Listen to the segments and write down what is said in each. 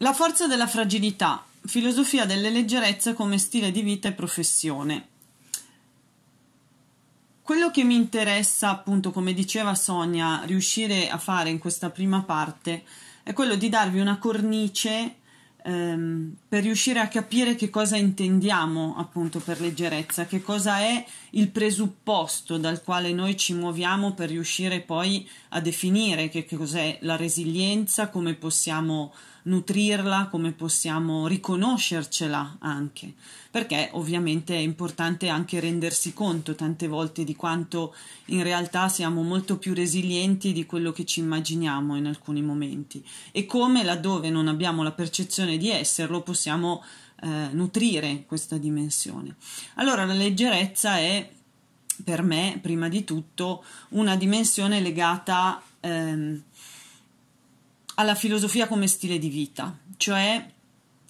La forza della fragilità, filosofia delle leggerezze come stile di vita e professione. Quello che mi interessa, appunto, come diceva Sonia, riuscire a fare in questa prima parte è quello di darvi una cornice ehm, per riuscire a capire che cosa intendiamo appunto per leggerezza, che cosa è il presupposto dal quale noi ci muoviamo per riuscire poi a definire che, che cos'è la resilienza, come possiamo nutrirla, come possiamo riconoscercela anche, perché ovviamente è importante anche rendersi conto tante volte di quanto in realtà siamo molto più resilienti di quello che ci immaginiamo in alcuni momenti e come laddove non abbiamo la percezione di esserlo possiamo eh, nutrire questa dimensione. Allora la leggerezza è per me prima di tutto una dimensione legata ehm, alla filosofia come stile di vita, cioè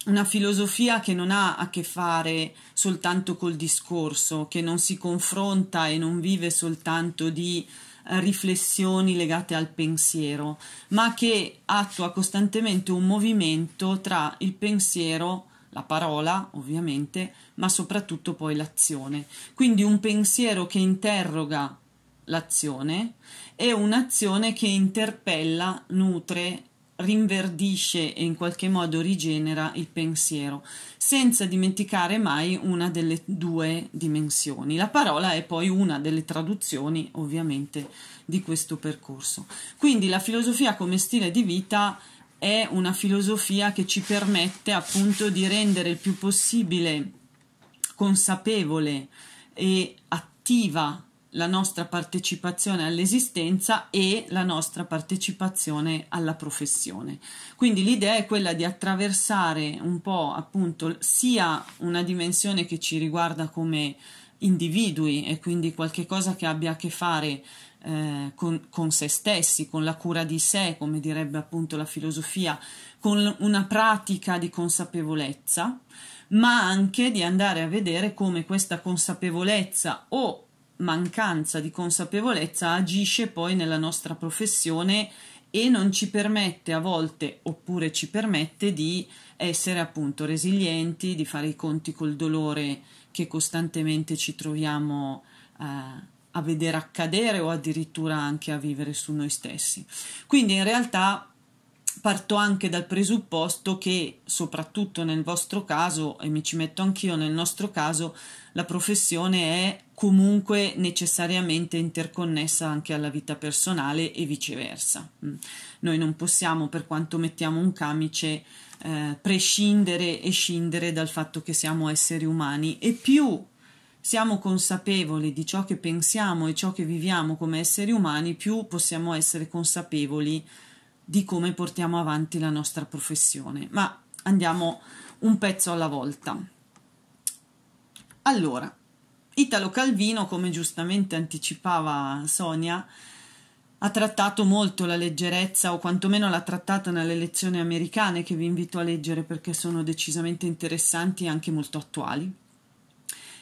una filosofia che non ha a che fare soltanto col discorso, che non si confronta e non vive soltanto di eh, riflessioni legate al pensiero, ma che attua costantemente un movimento tra il pensiero, la parola ovviamente, ma soprattutto poi l'azione. Quindi un pensiero che interroga l'azione e un'azione che interpella, nutre rinverdisce e in qualche modo rigenera il pensiero, senza dimenticare mai una delle due dimensioni. La parola è poi una delle traduzioni, ovviamente, di questo percorso. Quindi la filosofia come stile di vita è una filosofia che ci permette appunto di rendere il più possibile consapevole e attiva la nostra partecipazione all'esistenza e la nostra partecipazione alla professione. Quindi l'idea è quella di attraversare un po' appunto sia una dimensione che ci riguarda come individui e quindi qualche cosa che abbia a che fare eh, con, con, se stessi, con la cura di sé, come direbbe appunto la filosofia, con una pratica di consapevolezza, ma anche di andare a vedere come questa consapevolezza o mancanza di consapevolezza agisce poi nella nostra professione e non ci permette a volte oppure ci permette di essere appunto resilienti, di fare i conti col dolore che costantemente ci troviamo eh, a vedere accadere o addirittura anche a vivere su noi stessi. Quindi in realtà parto anche dal presupposto che, soprattutto nel vostro caso, e mi ci metto anch'io nel nostro caso, la professione è comunque necessariamente interconnessa anche alla vita personale e viceversa. Mm. Noi non possiamo, per quanto mettiamo un camice, eh, prescindere e scindere dal fatto che siamo esseri umani e più siamo consapevoli di ciò che pensiamo e ciò che viviamo come esseri umani, più possiamo essere consapevoli di come portiamo avanti la nostra professione, ma andiamo un pezzo alla volta. Allora, Italo Calvino, come giustamente anticipava Sonia, ha trattato molto la leggerezza, o quantomeno l'ha trattata nelle lezioni americane che vi invito a leggere perché sono decisamente interessanti e anche molto attuali.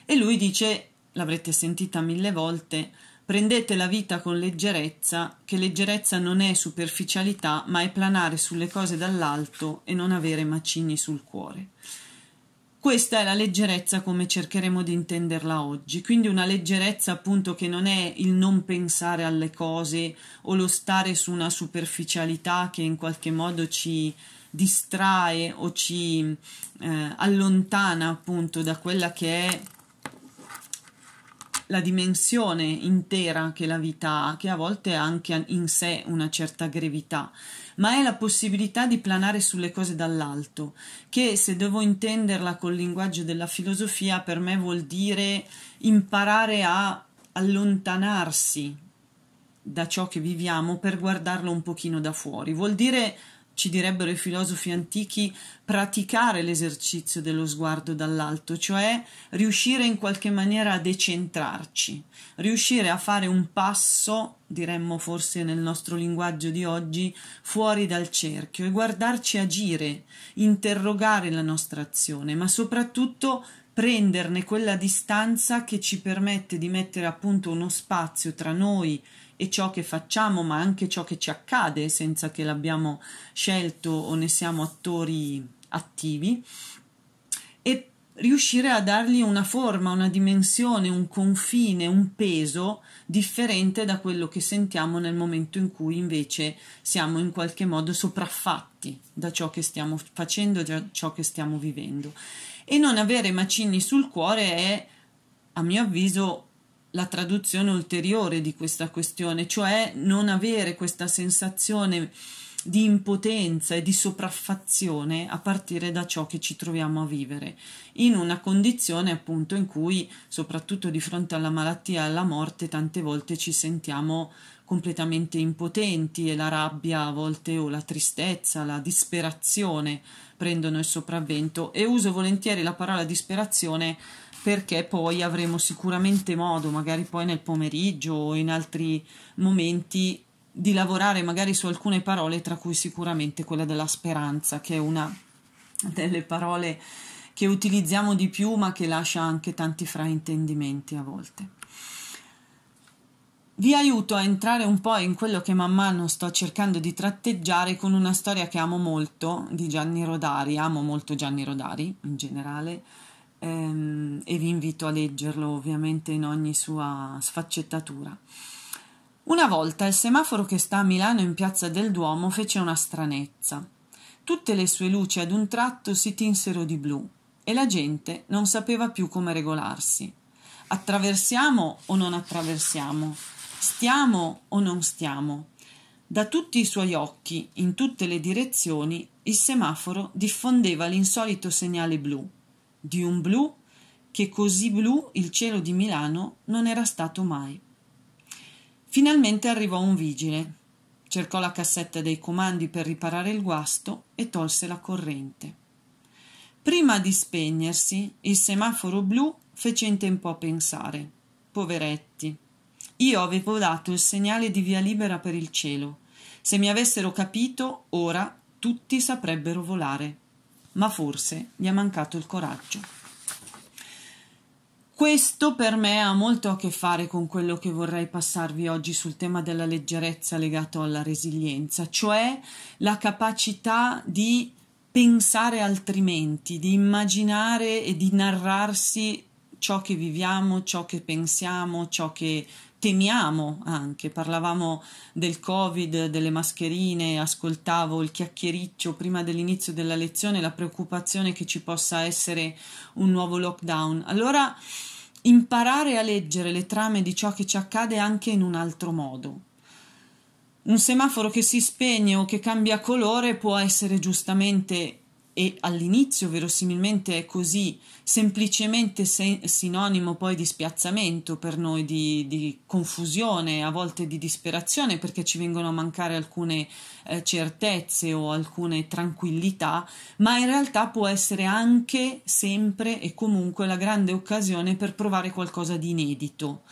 E lui dice, l'avrete sentita mille volte, Prendete la vita con leggerezza, che leggerezza non è superficialità, ma è planare sulle cose dall'alto e non avere macigni sul cuore. Questa è la leggerezza come cercheremo di intenderla oggi, quindi una leggerezza appunto che non è il non pensare alle cose o lo stare su una superficialità che in qualche modo ci distrae o ci eh, allontana appunto da quella che è la dimensione intera che la vita ha, che a volte ha anche in sé una certa grevità, ma è la possibilità di planare sulle cose dall'alto, che se devo intenderla col linguaggio della filosofia, per me vuol dire imparare a allontanarsi da ciò che viviamo per guardarlo un pochino da fuori, vuol dire ci direbbero i filosofi antichi, praticare l'esercizio dello sguardo dall'alto, cioè riuscire in qualche maniera a decentrarci, riuscire a fare un passo, diremmo forse nel nostro linguaggio di oggi, fuori dal cerchio e guardarci agire, interrogare la nostra azione, ma soprattutto prenderne quella distanza che ci permette di mettere appunto uno spazio tra noi e e ciò che facciamo, ma anche ciò che ci accade senza che l'abbiamo scelto o ne siamo attori attivi e riuscire a dargli una forma, una dimensione, un confine, un peso differente da quello che sentiamo nel momento in cui invece siamo in qualche modo sopraffatti da ciò che stiamo facendo, da ciò che stiamo vivendo. E non avere macigni sul cuore è, a mio avviso, la traduzione ulteriore di questa questione, cioè non avere questa sensazione di impotenza e di sopraffazione a partire da ciò che ci troviamo a vivere, in una condizione appunto in cui, soprattutto di fronte alla malattia e alla morte, tante volte ci sentiamo completamente impotenti e la rabbia a volte o la tristezza, la disperazione prendono il sopravvento e uso volentieri la parola disperazione perché poi avremo sicuramente modo, magari poi nel pomeriggio o in altri momenti, di lavorare magari su alcune parole, tra cui sicuramente quella della speranza, che è una delle parole che utilizziamo di più, ma che lascia anche tanti fraintendimenti a volte. Vi aiuto a entrare un po' in quello che man mano sto cercando di tratteggiare con una storia che amo molto di Gianni Rodari, amo molto Gianni Rodari in generale, ehm, e vi invito a leggerlo ovviamente in ogni sua sfaccettatura. Una volta il semaforo che sta a Milano in piazza del Duomo fece una stranezza. Tutte le sue luci ad un tratto si tinsero di blu e la gente non sapeva più come regolarsi. Attraversiamo o non attraversiamo? Stiamo o non stiamo? Da tutti i suoi occhi, in tutte le direzioni, il semaforo diffondeva l'insolito segnale blu, di un blu che così blu il cielo di Milano non era stato mai. Finalmente arrivò un vigile, cercò la cassetta dei comandi per riparare il guasto e tolse la corrente. Prima di spegnersi, il semaforo blu fece in tempo a pensare. Poveretti. Io avevo dato il segnale di via libera per il cielo. Se mi avessero capito, ora tutti saprebbero volare ma forse gli è mancato il coraggio. Questo per me ha molto a che fare con quello che vorrei passarvi oggi sul tema della leggerezza legato alla resilienza, cioè la capacità di pensare altrimenti, di immaginare e di narrarsi ciò che viviamo, ciò che pensiamo, ciò che temiamo anche. Parlavamo del Covid, delle mascherine, ascoltavo il chiacchiericcio prima dell'inizio della lezione, la preoccupazione che ci possa essere un nuovo lockdown. Allora imparare a leggere le trame di ciò che ci accade anche in un altro modo. Un semaforo che si spegne o che cambia colore può essere giustamente e all'inizio verosimilmente è così, semplicemente se- sinonimo poi di spiazzamento per noi, di, di, confusione, a volte di disperazione perché ci vengono a mancare alcune eh, certezze o alcune tranquillità, ma in realtà può essere anche sempre e comunque la grande occasione per provare qualcosa di inedito,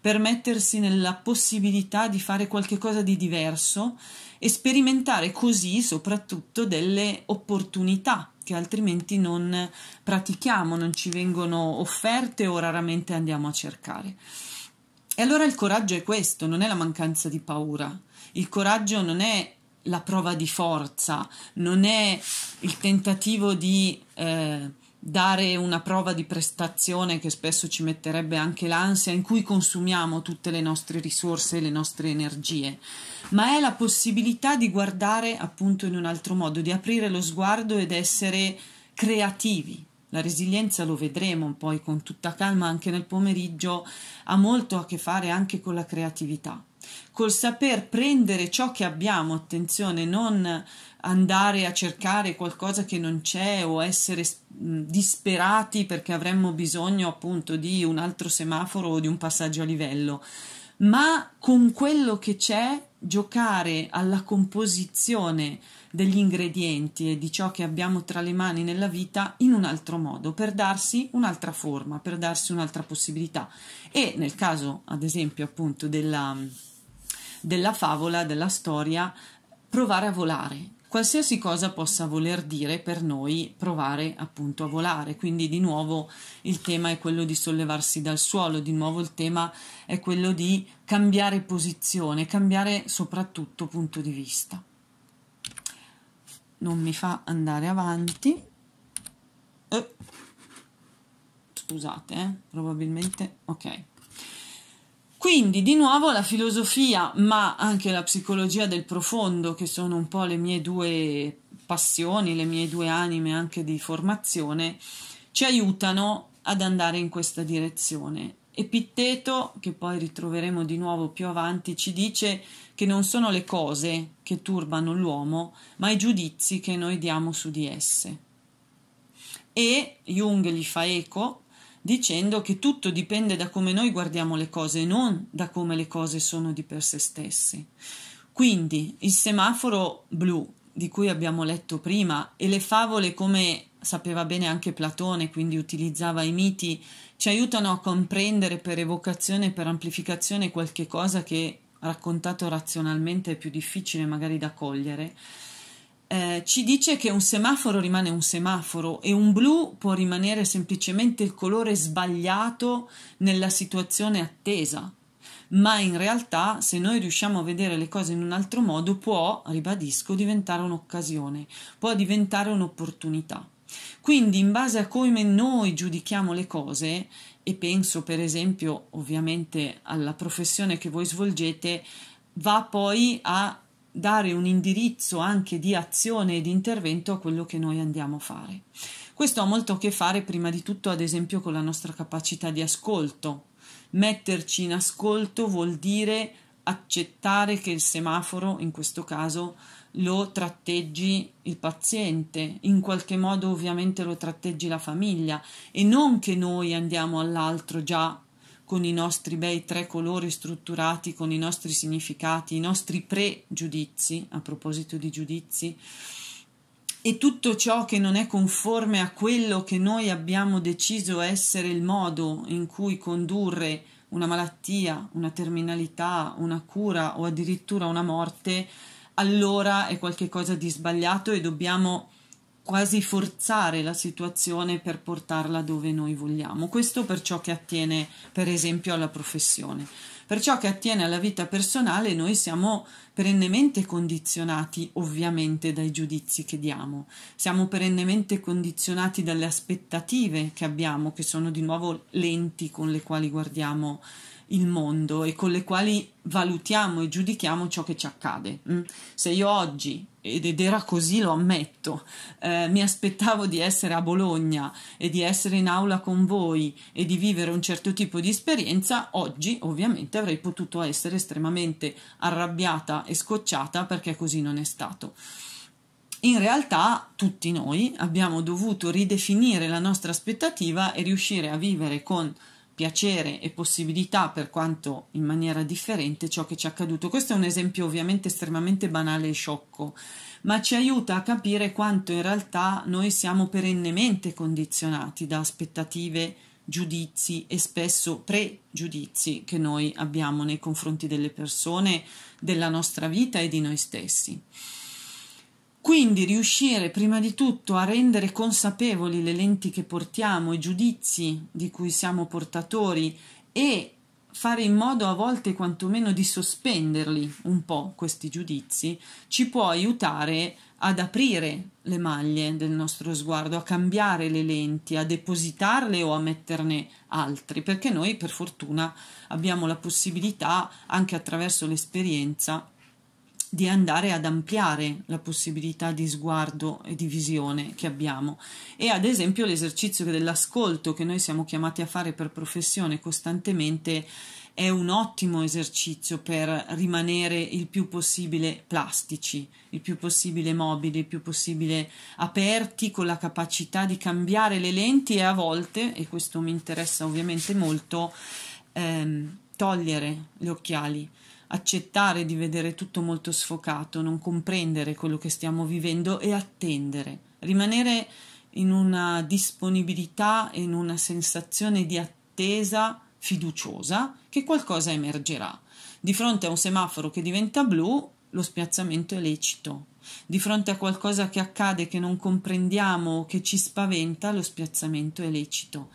per mettersi nella possibilità di fare qualcosa di diverso e sperimentare così soprattutto delle opportunità che altrimenti non pratichiamo, non ci vengono offerte o raramente andiamo a cercare. E allora il coraggio è questo, non è la mancanza di paura. Il coraggio non è la prova di forza, non è il tentativo di eh, dare una prova di prestazione che spesso ci metterebbe anche l'ansia, in cui consumiamo tutte le nostre risorse e le nostre energie, ma è la possibilità di guardare appunto in un altro modo, di aprire lo sguardo ed essere creativi. La resilienza lo vedremo poi con tutta calma anche nel pomeriggio, ha molto a che fare anche con la creatività, col saper prendere ciò che abbiamo, attenzione, non andare a cercare qualcosa che non c'è o essere disperati perché avremmo bisogno appunto di un altro semaforo o di un passaggio a livello, ma con quello che c'è giocare alla composizione degli ingredienti e di ciò che abbiamo tra le mani nella vita in un altro modo, per darsi un'altra forma, per darsi un'altra possibilità. E nel caso, ad esempio, appunto della, della favola, della storia, provare a volare, qualsiasi cosa possa voler dire per noi provare appunto a volare. Quindi di nuovo il tema è quello di sollevarsi dal suolo, di nuovo il tema è quello di cambiare posizione, cambiare soprattutto punto di vista. Non mi fa andare avanti. Eh, scusate, eh, probabilmente ok. Quindi di nuovo la filosofia, ma anche la psicologia del profondo, che sono un po' le mie due passioni, le mie due anime anche di formazione, ci aiutano ad andare in questa direzione. Epitteto, che poi ritroveremo di nuovo più avanti, ci dice che non sono le cose che turbano l'uomo, ma i giudizi che noi diamo su di esse. E Jung gli fa eco dicendo che tutto dipende da come noi guardiamo le cose e non da come le cose sono di per sé stesse. Quindi il semaforo blu di cui abbiamo letto prima e le favole come sapeva bene anche Platone, quindi utilizzava i miti, ci aiutano a comprendere per evocazione e per amplificazione qualche cosa che raccontato razionalmente è più difficile magari da cogliere eh, ci dice che un semaforo rimane un semaforo e un blu può rimanere semplicemente il colore sbagliato nella situazione attesa. Ma in realtà, se noi riusciamo a vedere le cose in un altro modo, può, ribadisco, diventare un'occasione, può diventare un'opportunità. Quindi, in base a come noi giudichiamo le cose, e penso per esempio ovviamente alla professione che voi svolgete, va poi a dare un indirizzo anche di azione e di intervento a quello che noi andiamo a fare. Questo ha molto a che fare prima di tutto ad esempio con la nostra capacità di ascolto. Metterci in ascolto vuol dire accettare che il semaforo, in questo caso, lo tratteggi il paziente, in qualche modo ovviamente lo tratteggi la famiglia e non che noi andiamo all'altro già con i nostri bei tre colori strutturati, con i nostri significati, i nostri pregiudizi, a proposito di giudizi, e tutto ciò che non è conforme a quello che noi abbiamo deciso essere il modo in cui condurre una malattia, una terminalità, una cura o addirittura una morte, allora è qualcosa di sbagliato e dobbiamo quasi forzare la situazione per portarla dove noi vogliamo. Questo per ciò che attiene, per esempio, alla professione. Per ciò che attiene alla vita personale, noi siamo perennemente condizionati, ovviamente, dai giudizi che diamo, siamo perennemente condizionati dalle aspettative che abbiamo, che sono di nuovo lenti con le quali guardiamo il mondo e con le quali valutiamo e giudichiamo ciò che ci accade. Mm? Se io oggi ed, era così, lo ammetto. Eh, mi aspettavo di essere a Bologna e di essere in aula con voi e di vivere un certo tipo di esperienza. Oggi, ovviamente, avrei potuto essere estremamente arrabbiata e scocciata perché così non è stato. In realtà tutti noi abbiamo dovuto ridefinire la nostra aspettativa e riuscire a vivere con piacere e possibilità, per quanto in maniera differente, ciò che ci è accaduto. Questo è un esempio ovviamente estremamente banale e sciocco, ma ci aiuta a capire quanto in realtà noi siamo perennemente condizionati da aspettative, giudizi e spesso pregiudizi che noi abbiamo nei confronti delle persone, della nostra vita e di noi stessi. Quindi riuscire prima di tutto a rendere consapevoli le lenti che portiamo, i giudizi di cui siamo portatori e fare in modo a volte quantomeno di sospenderli un po' questi giudizi, ci può aiutare ad aprire le maglie del nostro sguardo, a cambiare le lenti, a depositarle o a metterne altri, perché noi per fortuna abbiamo la possibilità anche attraverso l'esperienza di andare ad ampliare la possibilità di sguardo e di visione che abbiamo e ad esempio l'esercizio dell'ascolto che noi siamo chiamati a fare per professione costantemente è un ottimo esercizio per rimanere il più possibile plastici, il più possibile mobili, il più possibile aperti con la capacità di cambiare le lenti e a volte, e questo mi interessa ovviamente molto, ehm, togliere gli occhiali accettare di vedere tutto molto sfocato, non comprendere quello che stiamo vivendo e attendere, rimanere in una disponibilità, e in una sensazione di attesa fiduciosa che qualcosa emergerà. Di fronte a un semaforo che diventa blu, lo spiazzamento è lecito. Di fronte a qualcosa che accade che non comprendiamo, che ci spaventa, lo spiazzamento è lecito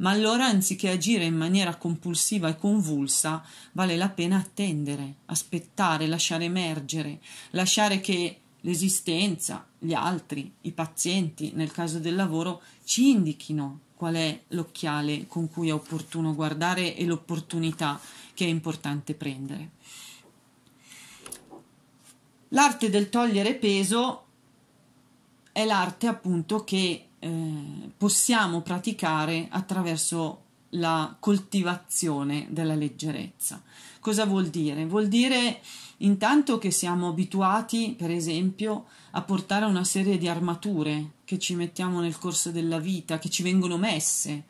ma allora anziché agire in maniera compulsiva e convulsa, vale la pena attendere, aspettare, lasciare emergere, lasciare che l'esistenza, gli altri, i pazienti, nel caso del lavoro, ci indichino qual è l'occhiale con cui è opportuno guardare e l'opportunità che è importante prendere. L'arte del togliere peso è l'arte appunto che eh, possiamo praticare attraverso la coltivazione della leggerezza. Cosa vuol dire? Vuol dire intanto che siamo abituati, per esempio, a portare una serie di armature che ci mettiamo nel corso della vita, che ci vengono messe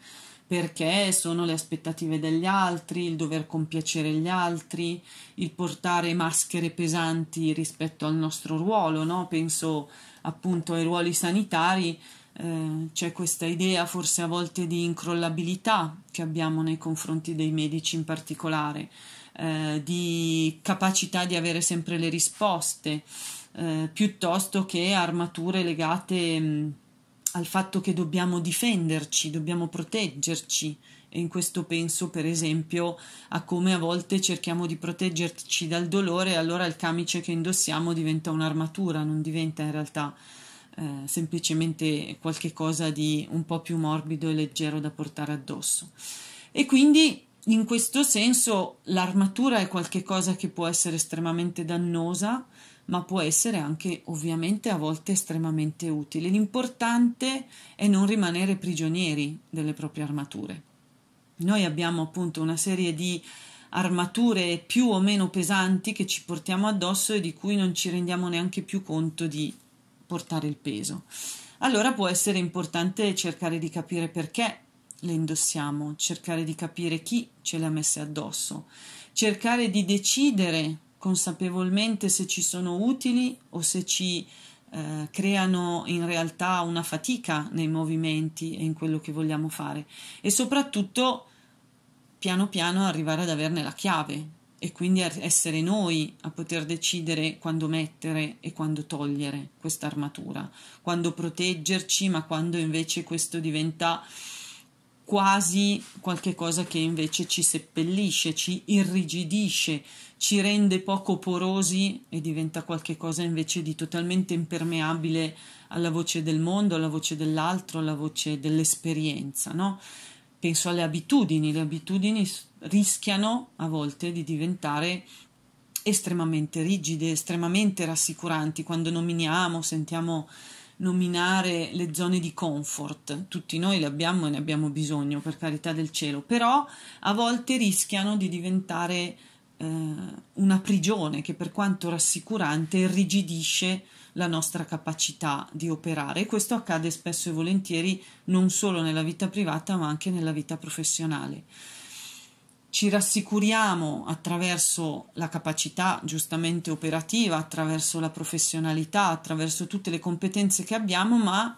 perché sono le aspettative degli altri, il dover compiacere gli altri, il portare maschere pesanti rispetto al nostro ruolo, no? Penso appunto ai ruoli sanitari eh, c'è questa idea forse a volte di incrollabilità che abbiamo nei confronti dei medici in particolare, eh, di capacità di avere sempre le risposte, eh, piuttosto che armature legate mh, mm, al fatto che dobbiamo difenderci, dobbiamo proteggerci. E in questo penso, per esempio, a come a volte cerchiamo di proteggerci dal dolore, allora il camice che indossiamo diventa un'armatura, non diventa in realtà eh, semplicemente qualche cosa di un po' più morbido e leggero da portare addosso. E quindi in questo senso l'armatura è qualcosa che può essere estremamente dannosa, ma può essere anche ovviamente a volte estremamente utile. L'importante è non rimanere prigionieri delle proprie armature. Noi abbiamo appunto una serie di armature più o meno pesanti che ci portiamo addosso e di cui non ci rendiamo neanche più conto di portare il peso. Allora può essere importante cercare di capire perché le indossiamo, cercare di capire chi ce le ha messe addosso, cercare di decidere consapevolmente se ci sono utili o se ci eh, creano in realtà una fatica nei movimenti e in quello che vogliamo fare e soprattutto piano piano arrivare ad averne la chiave, e quindi essere noi a poter decidere quando mettere e quando togliere questa armatura, quando proteggerci, ma quando invece questo diventa quasi qualche cosa che invece ci seppellisce, ci irrigidisce, ci rende poco porosi e diventa qualche cosa invece di totalmente impermeabile alla voce del mondo, alla voce dell'altro, alla voce dell'esperienza, no? penso alle abitudini, le abitudini rischiano a volte di diventare estremamente rigide, estremamente rassicuranti quando nominiamo, sentiamo nominare le zone di comfort. Tutti noi le abbiamo e ne abbiamo bisogno, per carità del cielo, però a volte rischiano di diventare eh, una prigione che per quanto rassicurante irrigidisce la nostra capacità di operare. E questo accade spesso e volentieri non solo nella vita privata ma anche nella vita professionale. Ci rassicuriamo attraverso la capacità giustamente operativa, attraverso la professionalità, attraverso tutte le competenze che abbiamo, ma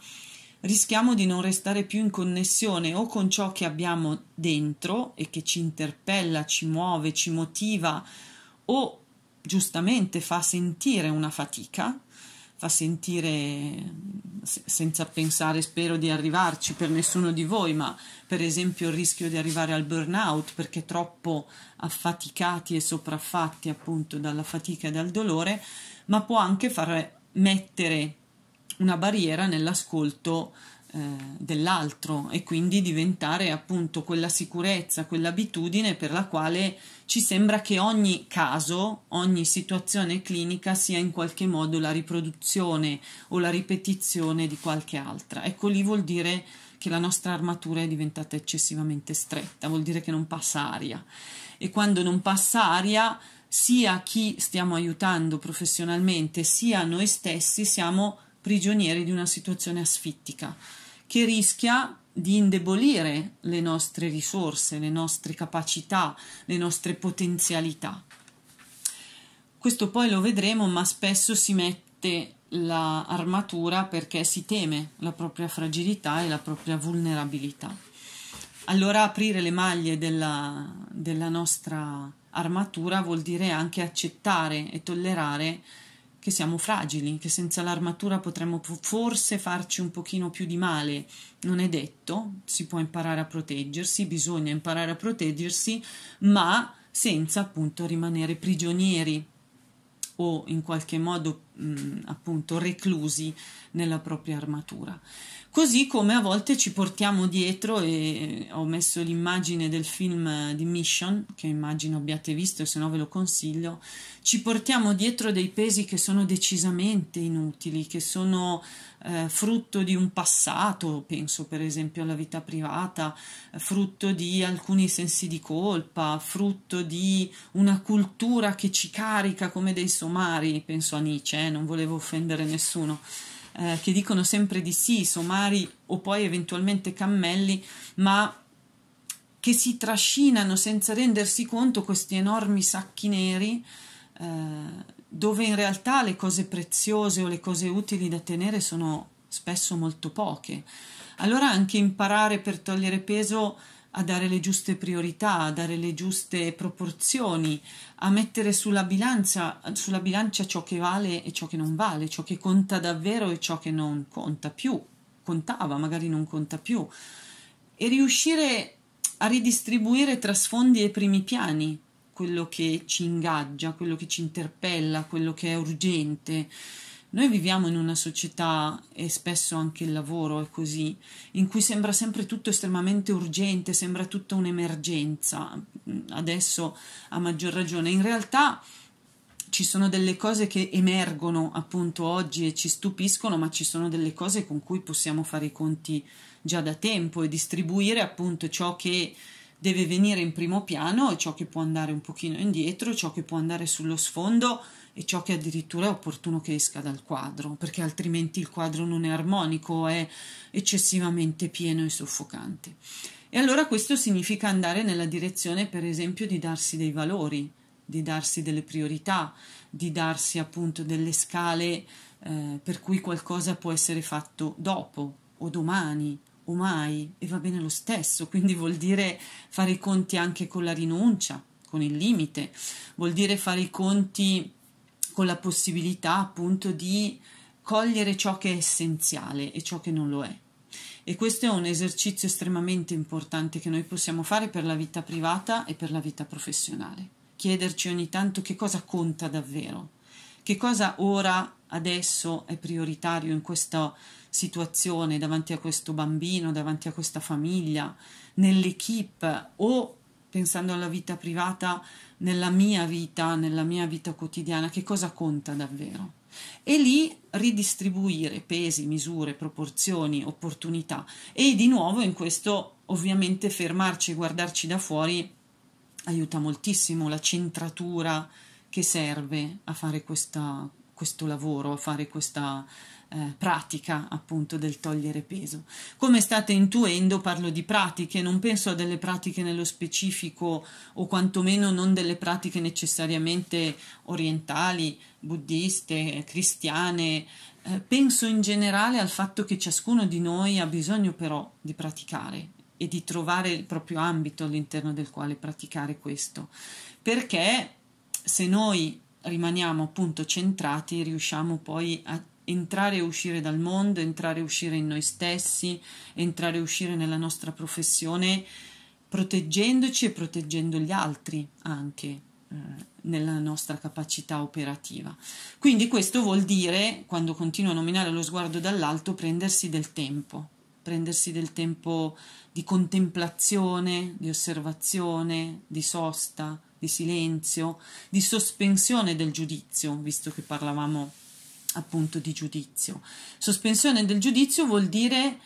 rischiamo di non restare più in connessione o con ciò che abbiamo dentro e che ci interpella, ci muove, ci motiva o giustamente fa sentire una fatica fa sentire senza pensare spero di arrivarci per nessuno di voi, ma per esempio il rischio di arrivare al burnout perché troppo affaticati e sopraffatti appunto dalla fatica e dal dolore, ma può anche far mettere una barriera nell'ascolto eh, dell'altro e quindi diventare appunto quella sicurezza, quell'abitudine per la quale ci sembra che ogni caso, ogni situazione clinica sia in qualche modo la riproduzione o la ripetizione di qualche altra. Ecco lì vuol dire che la nostra armatura è diventata eccessivamente stretta, vuol dire che non passa aria e quando non passa aria sia chi stiamo aiutando professionalmente sia noi stessi siamo prigionieri di una situazione asfittica che rischia di indebolire le nostre risorse, le nostre capacità, le nostre potenzialità. Questo poi lo vedremo, ma spesso si mette l'armatura perché si teme la propria fragilità e la propria vulnerabilità. Allora aprire le maglie della, della nostra armatura vuol dire anche accettare e tollerare che siamo fragili, che senza l'armatura potremmo forse farci un pochino più di male. Non è detto, si può imparare a proteggersi, bisogna imparare a proteggersi, ma senza appunto rimanere prigionieri o in qualche modo mh, appunto reclusi nella propria armatura. Così come a volte ci portiamo dietro, e eh, ho messo l'immagine del film eh, di Mission, che immagino abbiate visto, se no ve lo consiglio, ci portiamo dietro dei pesi che sono decisamente inutili, che sono eh, frutto di un passato, penso per esempio alla vita privata, frutto di alcuni sensi di colpa, frutto di una cultura che ci carica come dei somari, penso a Nietzsche, eh, non volevo offendere nessuno eh, che dicono sempre di sì, somari o poi eventualmente cammelli, ma che si trascinano senza rendersi conto questi enormi sacchi neri eh, dove in realtà le cose preziose o le cose utili da tenere sono spesso molto poche. Allora anche imparare per togliere peso a dare le giuste priorità, a dare le giuste proporzioni, a mettere sulla bilancia, sulla bilancia ciò che vale e ciò che non vale, ciò che conta davvero e ciò che non conta più, contava, magari non conta più, e riuscire a ridistribuire tra sfondi e primi piani quello che ci ingaggia, quello che ci interpella, quello che è urgente. Noi viviamo in una società, e spesso anche il lavoro è così, in cui sembra sempre tutto estremamente urgente, sembra tutta un'emergenza, adesso a maggior ragione. In realtà ci sono delle cose che emergono appunto oggi e ci stupiscono, ma ci sono delle cose con cui possiamo fare i conti già da tempo e distribuire appunto ciò che deve venire in primo piano e ciò che può andare un pochino indietro, ciò che può andare sullo sfondo e ciò che addirittura è opportuno che esca dal quadro, perché altrimenti il quadro non è armonico, è eccessivamente pieno e soffocante. E allora questo significa andare nella direzione, per esempio, di darsi dei valori, di darsi delle priorità, di darsi appunto delle scale eh, per cui qualcosa può essere fatto dopo o domani o mai e va bene lo stesso, quindi vuol dire fare i conti anche con la rinuncia, con il limite, vuol dire fare i conti con la possibilità appunto di cogliere ciò che è essenziale e ciò che non lo è. E questo è un esercizio estremamente importante che noi possiamo fare per la vita privata e per la vita professionale. Chiederci ogni tanto che cosa conta davvero, che cosa ora, adesso è prioritario in questa situazione, davanti a questo bambino, davanti a questa famiglia, nell'equipe o pensando alla vita privata, nella mia vita, nella mia vita quotidiana, che cosa conta davvero? E lì ridistribuire pesi, misure, proporzioni, opportunità e di nuovo in questo ovviamente fermarci e guardarci da fuori aiuta moltissimo la centratura che serve a fare questa, questo lavoro, a fare questa, eh, pratica appunto del togliere peso. Come state intuendo parlo di pratiche, non penso a delle pratiche nello specifico o quantomeno non delle pratiche necessariamente orientali, buddiste, cristiane, eh, penso in generale al fatto che ciascuno di noi ha bisogno però di praticare e di trovare il proprio ambito all'interno del quale praticare questo, perché se noi rimaniamo appunto centrati riusciamo poi a entrare e uscire dal mondo, entrare e uscire in noi stessi, entrare e uscire nella nostra professione, proteggendoci e proteggendo gli altri anche eh, nella nostra capacità operativa. Quindi questo vuol dire, quando continuo a nominare lo sguardo dall'alto, prendersi del tempo, prendersi del tempo di contemplazione, di osservazione, di sosta, di silenzio, di sospensione del giudizio, visto che parlavamo appunto di giudizio. Sospensione del giudizio vuol dire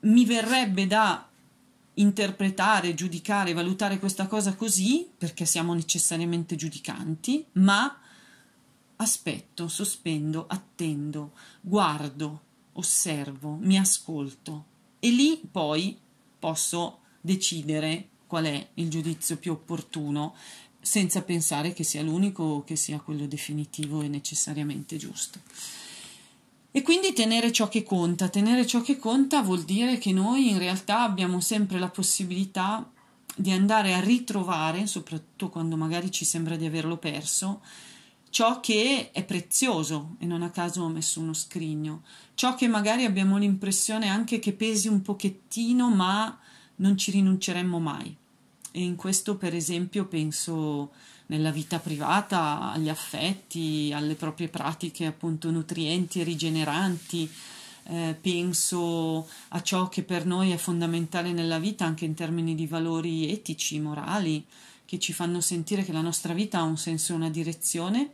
mi verrebbe da interpretare, giudicare, valutare questa cosa così, perché siamo necessariamente giudicanti, ma aspetto, sospendo, attendo, guardo, osservo, mi ascolto e lì poi posso decidere qual è il giudizio più opportuno senza pensare che sia l'unico o che sia quello definitivo e necessariamente giusto. E quindi tenere ciò che conta. Tenere ciò che conta vuol dire che noi in realtà abbiamo sempre la possibilità di andare a ritrovare, soprattutto quando magari ci sembra di averlo perso, ciò che è prezioso e non a caso ho messo uno scrigno, ciò che magari abbiamo l'impressione anche che pesi un pochettino ma non ci rinunceremmo mai. E in questo, per esempio, penso nella vita privata, agli affetti, alle proprie pratiche appunto nutrienti e rigeneranti. Eh, penso a ciò che per noi è fondamentale nella vita anche in termini di valori etici, morali, che ci fanno sentire che la nostra vita ha un senso e una direzione.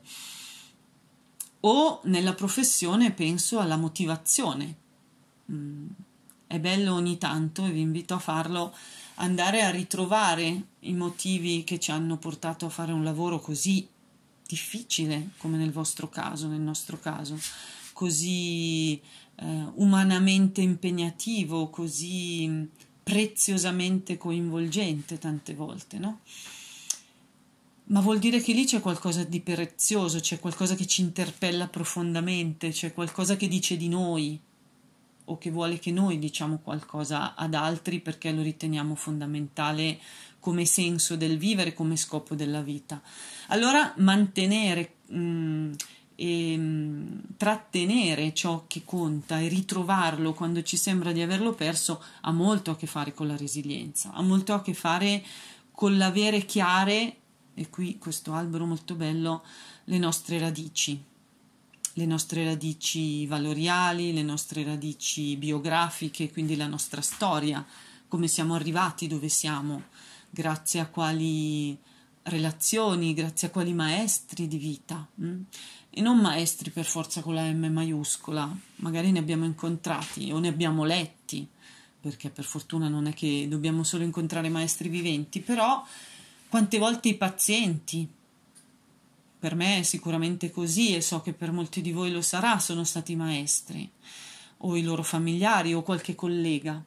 O nella professione penso alla motivazione. Mm. È bello ogni tanto, e vi invito a farlo, andare a ritrovare i motivi che ci hanno portato a fare un lavoro così difficile come nel vostro caso, nel nostro caso, così eh, umanamente impegnativo, così mm, preziosamente coinvolgente tante volte, no? Ma vuol dire che lì c'è qualcosa di prezioso, c'è qualcosa che ci interpella profondamente, c'è qualcosa che dice di noi, o che vuole che noi diciamo qualcosa ad altri perché lo riteniamo fondamentale come senso del vivere, come scopo della vita. Allora mantenere mh, mm, e ehm, mh, trattenere ciò che conta e ritrovarlo quando ci sembra di averlo perso ha molto a che fare con la resilienza, ha molto a che fare con l'avere chiare, e qui questo albero molto bello, le nostre radici le nostre radici valoriali, le nostre radici biografiche, quindi la nostra storia, come siamo arrivati dove siamo, grazie a quali relazioni, grazie a quali maestri di vita. Mm? E non maestri per forza con la M maiuscola, magari ne abbiamo incontrati o ne abbiamo letti, perché per fortuna non è che dobbiamo solo incontrare maestri viventi, però quante volte i pazienti per me è sicuramente così e so che per molti di voi lo sarà, sono stati maestri o i loro familiari o qualche collega.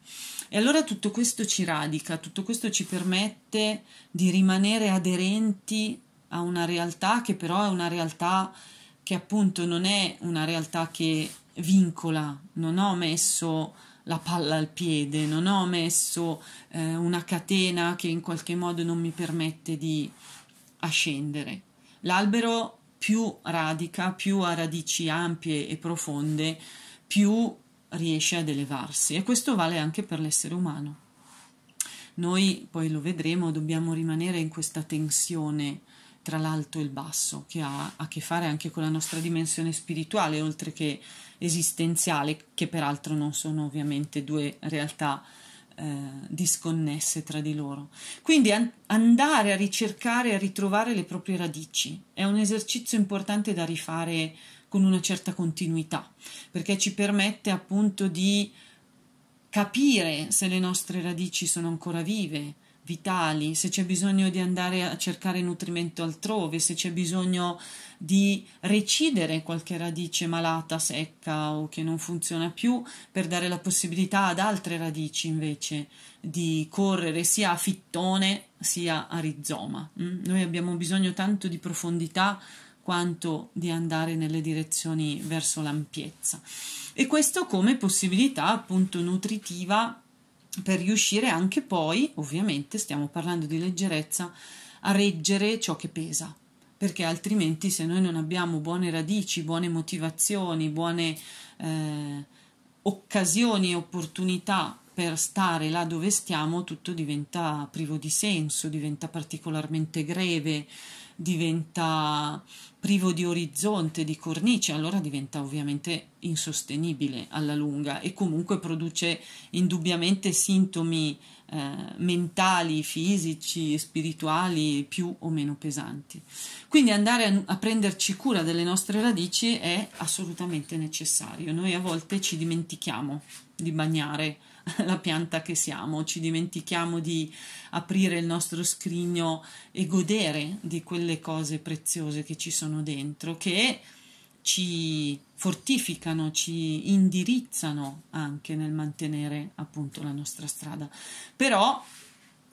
E allora tutto questo ci radica, tutto questo ci permette di rimanere aderenti a una realtà che però è una realtà che appunto non è una realtà che vincola, non ho messo la palla al piede, non ho messo eh, una catena che in qualche modo non mi permette di ascendere. L'albero più radica, più ha radici ampie e profonde, più riesce ad elevarsi e questo vale anche per l'essere umano. Noi poi lo vedremo, dobbiamo rimanere in questa tensione tra l'alto e il basso, che ha a che fare anche con la nostra dimensione spirituale, oltre che esistenziale, che peraltro non sono ovviamente due realtà eh, disconnesse tra di loro. Quindi an- andare a ricercare e a ritrovare le proprie radici è un esercizio importante da rifare con una certa continuità, perché ci permette appunto di capire se le nostre radici sono ancora vive, vitali, se c'è bisogno di andare a cercare nutrimento altrove, se c'è bisogno di recidere qualche radice malata, secca o che non funziona più per dare la possibilità ad altre radici invece di correre sia a fittone sia a rizoma. Mm? Noi abbiamo bisogno tanto di profondità quanto di andare nelle direzioni verso l'ampiezza. E questo come possibilità appunto nutritiva per riuscire anche poi, ovviamente stiamo parlando di leggerezza, a reggere ciò che pesa, perché altrimenti se noi non abbiamo buone radici, buone motivazioni, buone eh, occasioni e opportunità per stare là dove stiamo, tutto diventa privo di senso, diventa particolarmente greve, diventa privo di orizzonte, di cornice, allora diventa ovviamente insostenibile alla lunga e comunque produce indubbiamente sintomi eh, mentali, fisici, spirituali più o meno pesanti. Quindi andare a, a prenderci cura delle nostre radici è assolutamente necessario. Noi a volte ci dimentichiamo di bagnare la pianta che siamo, ci dimentichiamo di aprire il nostro scrigno e godere di quelle cose preziose che ci sono dentro, che ci fortificano, ci indirizzano anche nel mantenere appunto la nostra strada. Però,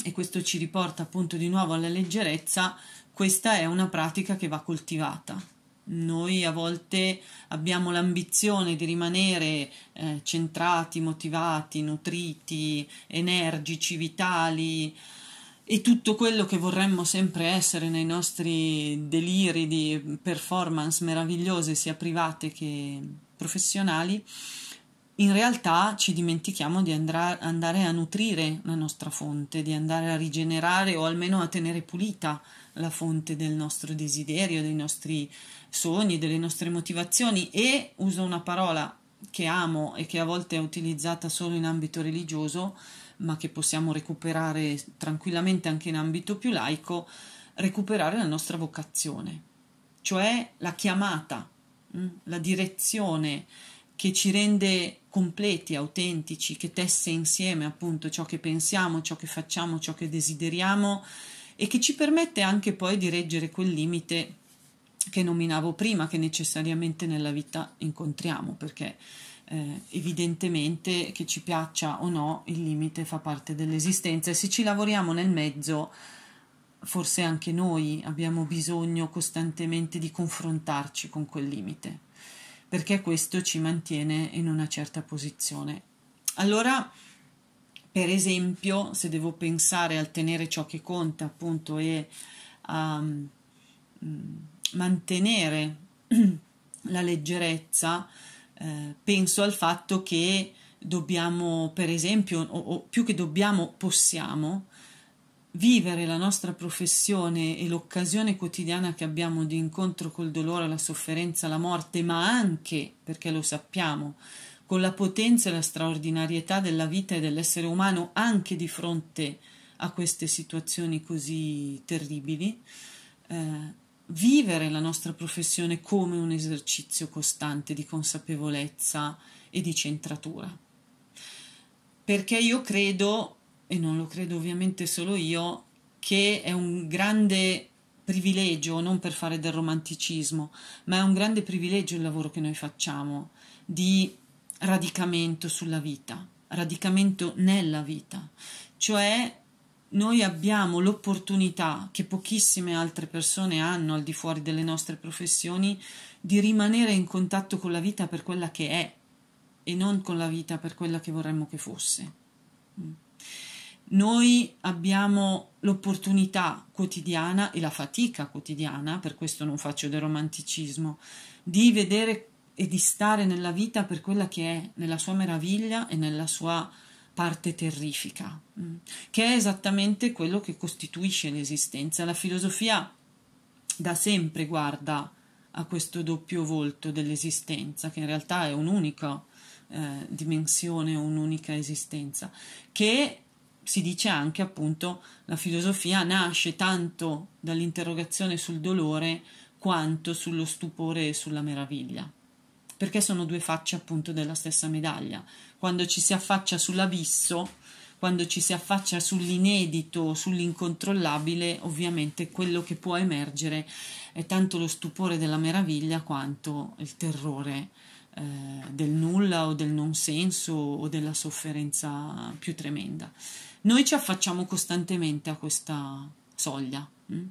e questo ci riporta appunto di nuovo alla leggerezza, questa è una pratica che va coltivata, noi a volte abbiamo l'ambizione di rimanere eh, centrati, motivati, nutriti, energici, vitali e tutto quello che vorremmo sempre essere nei nostri deliri di performance meravigliose, sia private che professionali. In realtà ci dimentichiamo di andra- andare a nutrire la nostra fonte, di andare a rigenerare o almeno a tenere pulita la fonte del nostro desiderio, dei nostri sogni, delle nostre motivazioni e uso una parola che amo e che a volte è utilizzata solo in ambito religioso, ma che possiamo recuperare tranquillamente anche in ambito più laico, recuperare la nostra vocazione, cioè la chiamata, mm, la direzione che ci rende completi, autentici, che tesse insieme appunto ciò che pensiamo, ciò che facciamo, ciò che desideriamo e che ci permette anche poi di reggere quel limite che nominavo prima, che necessariamente nella vita incontriamo, perché eh, evidentemente che ci piaccia o no, il limite fa parte dell'esistenza e se ci lavoriamo nel mezzo, forse anche noi abbiamo bisogno costantemente di confrontarci con quel limite, perché questo ci mantiene in una certa posizione. Allora, per esempio, se devo pensare al tenere ciò che conta, appunto, e a... Um, mantenere la leggerezza, eh, penso al fatto che dobbiamo, per esempio, o, o più che dobbiamo, possiamo vivere la nostra professione e l'occasione quotidiana che abbiamo di incontro col dolore, la sofferenza, la morte, ma anche, perché lo sappiamo, con la potenza e la straordinarietà della vita e dell'essere umano anche di fronte a queste situazioni così terribili, eh, vivere la nostra professione come un esercizio costante di consapevolezza e di centratura. Perché io credo, e non lo credo ovviamente solo io, che è un grande privilegio, non per fare del romanticismo, ma è un grande privilegio il lavoro che noi facciamo di radicamento sulla vita, radicamento nella vita, cioè noi abbiamo l'opportunità che pochissime altre persone hanno al di fuori delle nostre professioni di rimanere in contatto con la vita per quella che è e non con la vita per quella che vorremmo che fosse. Mm. Noi abbiamo l'opportunità quotidiana e la fatica quotidiana, per questo non faccio del romanticismo, di vedere e di stare nella vita per quella che è, nella sua meraviglia e nella sua parte terrifica, mm, che è esattamente quello che costituisce l'esistenza. La filosofia da sempre guarda a questo doppio volto dell'esistenza, che in realtà è un'unica eh, dimensione, un'unica esistenza, che si dice anche appunto la filosofia nasce tanto dall'interrogazione sul dolore quanto sullo stupore e sulla meraviglia, perché sono due facce appunto della stessa medaglia quando ci si affaccia sull'abisso, quando ci si affaccia sull'inedito, sull'incontrollabile, ovviamente quello che può emergere è tanto lo stupore della meraviglia quanto il terrore eh, del nulla o del non senso o della sofferenza più tremenda. Noi ci affacciamo costantemente a questa soglia. Hm?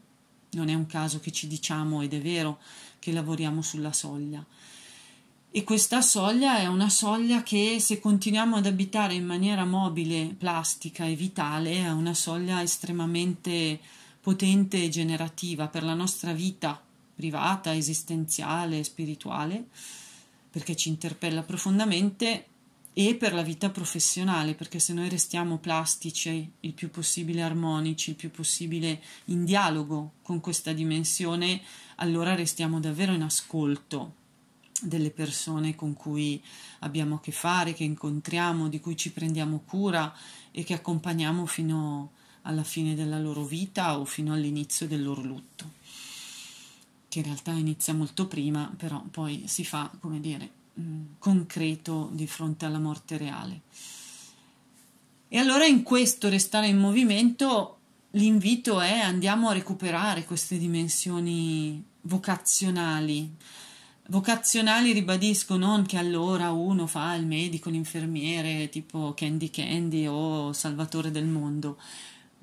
Non è un caso che ci diciamo, ed è vero, che lavoriamo sulla soglia e questa soglia è una soglia che se continuiamo ad abitare in maniera mobile, plastica e vitale è una soglia estremamente potente e generativa per la nostra vita privata, esistenziale, spirituale, perché ci interpella profondamente e per la vita professionale, perché se noi restiamo plastici, il più possibile armonici, il più possibile in dialogo con questa dimensione, allora restiamo davvero in ascolto delle persone con cui abbiamo a che fare, che incontriamo, di cui ci prendiamo cura e che accompagniamo fino alla fine della loro vita o fino all'inizio del loro lutto, che in realtà inizia molto prima, però poi si fa, come dire, mm, concreto di fronte alla morte reale. E allora in questo restare in movimento l'invito è andiamo a recuperare queste dimensioni vocazionali, Vocazionali ribadisco non che allora uno fa il medico, l'infermiere, tipo Candy Candy o Salvatore del Mondo,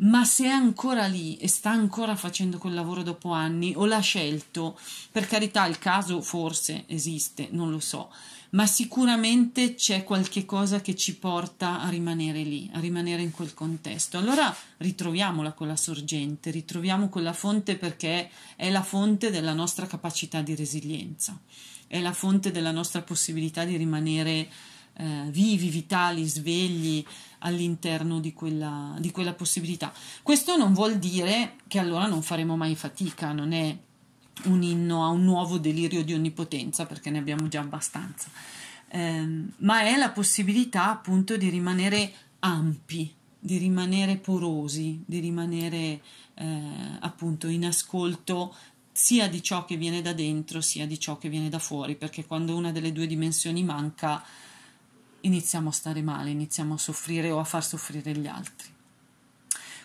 ma se è ancora lì e sta ancora facendo quel lavoro dopo anni o l'ha scelto, per carità il caso forse esiste, non lo so, ma sicuramente c'è qualche cosa che ci porta a rimanere lì, a rimanere in quel contesto. Allora ritroviamola quella sorgente, ritroviamo quella fonte perché è la fonte della nostra capacità di resilienza, è la fonte della nostra possibilità di rimanere eh, vivi, vitali, svegli all'interno di quella, di quella possibilità. Questo non vuol dire che allora non faremo mai fatica, non è un inno a un nuovo delirio di onnipotenza, perché ne abbiamo già abbastanza, eh, ma è la possibilità appunto di rimanere ampi, di rimanere porosi, di rimanere eh, appunto in ascolto sia di ciò che viene da dentro sia di ciò che viene da fuori, perché quando una delle due dimensioni manca iniziamo a stare male, iniziamo a soffrire o a far soffrire gli altri.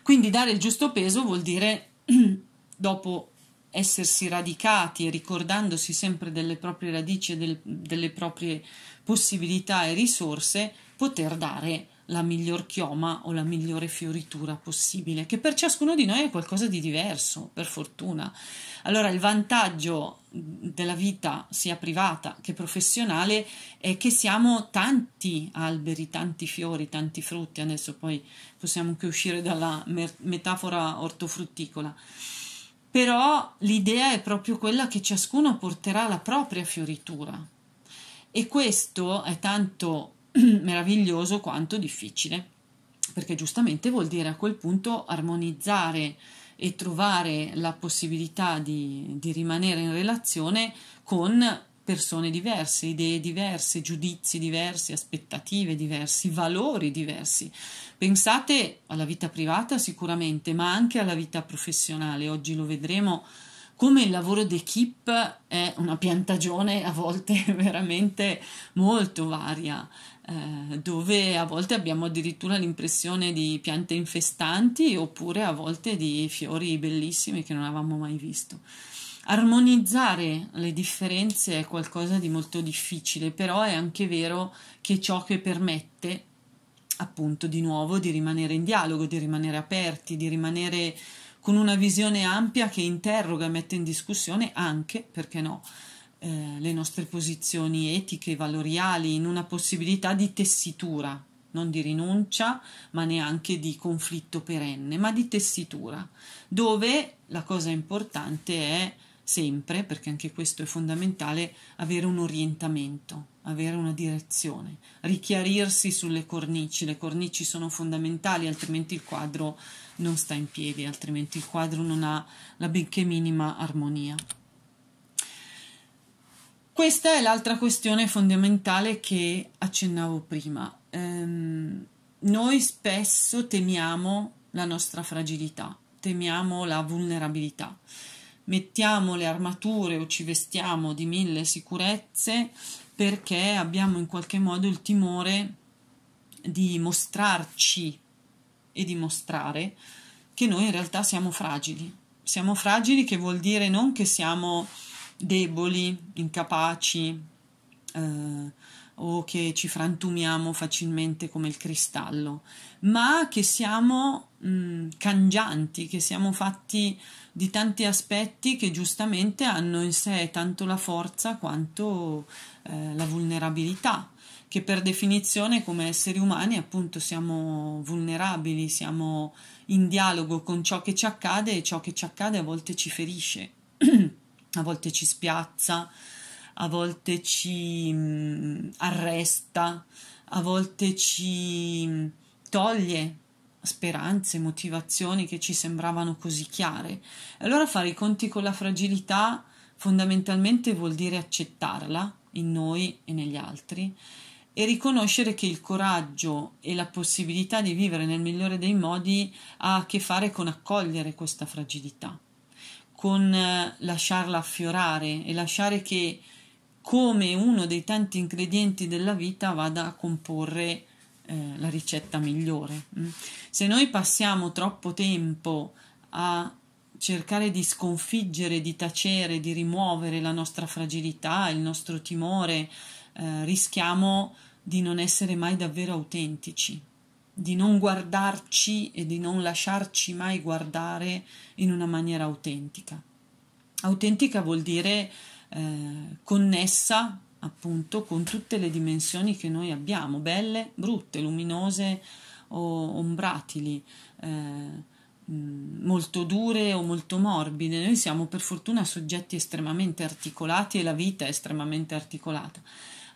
Quindi dare il giusto peso vuol dire, dopo essersi radicati e ricordandosi sempre delle proprie radici e del, delle proprie possibilità e risorse, poter dare la miglior chioma o la migliore fioritura possibile, che per ciascuno di noi è qualcosa di diverso, per fortuna. Allora il vantaggio della vita sia privata che professionale è che siamo tanti alberi, tanti fiori, tanti frutti, adesso poi possiamo anche uscire dalla metafora ortofrutticola, però l'idea è proprio quella che ciascuno porterà la propria fioritura e questo è tanto meraviglioso quanto difficile, perché giustamente vuol dire a quel punto armonizzare e trovare la possibilità di, di rimanere in relazione con persone diverse, idee diverse, giudizi diversi, aspettative diversi, valori diversi. Pensate alla vita privata sicuramente, ma anche alla vita professionale. Oggi lo vedremo come il lavoro d'equipe è una piantagione a volte veramente molto varia. Eh, dove a volte abbiamo addirittura l'impressione di piante infestanti oppure a volte di fiori bellissimi che non avevamo mai visto. Armonizzare le differenze è qualcosa di molto difficile, però è anche vero che ciò che permette appunto di nuovo di rimanere in dialogo, di rimanere aperti, di rimanere con una visione ampia che interroga e mette in discussione anche, perché no, eh, le nostre posizioni etiche, e valoriali, in una possibilità di tessitura, non di rinuncia, ma neanche di conflitto perenne, ma di tessitura, dove la cosa importante è sempre, perché anche questo è fondamentale, avere un orientamento, avere una direzione, richiarirsi sulle cornici, le cornici sono fondamentali, altrimenti il quadro non sta in piedi, altrimenti il quadro non ha la benché minima armonia. Questa è l'altra questione fondamentale che accennavo prima. Ehm, noi spesso temiamo la nostra fragilità, temiamo la vulnerabilità. Mettiamo le armature o ci vestiamo di mille sicurezze perché abbiamo in qualche modo il timore di mostrarci e di mostrare che noi in realtà siamo fragili. Siamo fragili che vuol dire non che siamo deboli, incapaci eh, o che ci frantumiamo facilmente come il cristallo, ma che siamo mh, mm, cangianti, che siamo fatti di tanti aspetti che giustamente hanno in sé tanto la forza quanto eh, la vulnerabilità, che per definizione come esseri umani appunto siamo vulnerabili, siamo in dialogo con ciò che ci accade e ciò che ci accade a volte ci ferisce. a volte ci spiazza, a volte ci mh, mm, arresta, a volte ci mh, mm, toglie speranze, motivazioni che ci sembravano così chiare. Allora fare i conti con la fragilità fondamentalmente vuol dire accettarla in noi e negli altri e riconoscere che il coraggio e la possibilità di vivere nel migliore dei modi ha a che fare con accogliere questa fragilità con eh, lasciarla affiorare e lasciare che come uno dei tanti ingredienti della vita vada a comporre eh, la ricetta migliore. Mm. Se noi passiamo troppo tempo a cercare di sconfiggere, di tacere, di rimuovere la nostra fragilità, il nostro timore, eh, rischiamo di non essere mai davvero autentici di non guardarci e di non lasciarci mai guardare in una maniera autentica. Autentica vuol dire eh, connessa appunto con tutte le dimensioni che noi abbiamo, belle, brutte, luminose o ombratili, eh, mm, molto dure o molto morbide. Noi siamo per fortuna soggetti estremamente articolati e la vita è estremamente articolata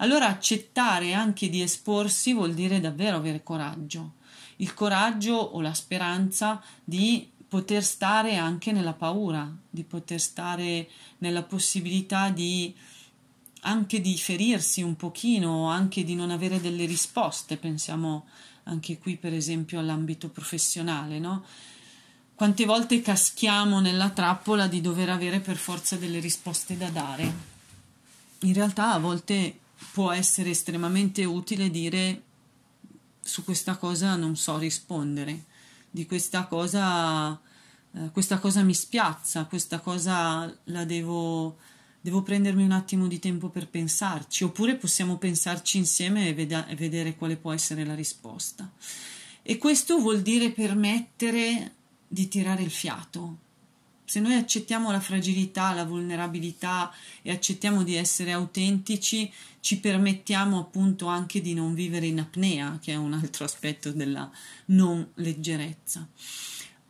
allora accettare anche di esporsi vuol dire davvero avere coraggio, il coraggio o la speranza di poter stare anche nella paura, di poter stare nella possibilità di anche di ferirsi un pochino, anche di non avere delle risposte, pensiamo anche qui per esempio all'ambito professionale, no? Quante volte caschiamo nella trappola di dover avere per forza delle risposte da dare? In realtà a volte può essere estremamente utile dire su questa cosa non so rispondere, di questa cosa, eh, questa cosa mi spiazza, questa cosa la devo, devo prendermi un attimo di tempo per pensarci, oppure possiamo pensarci insieme e, veda- e vedere quale può essere la risposta. E questo vuol dire permettere di tirare il fiato, se noi accettiamo la fragilità, la vulnerabilità e accettiamo di essere autentici, ci permettiamo appunto anche di non vivere in apnea, che è un altro aspetto della non leggerezza.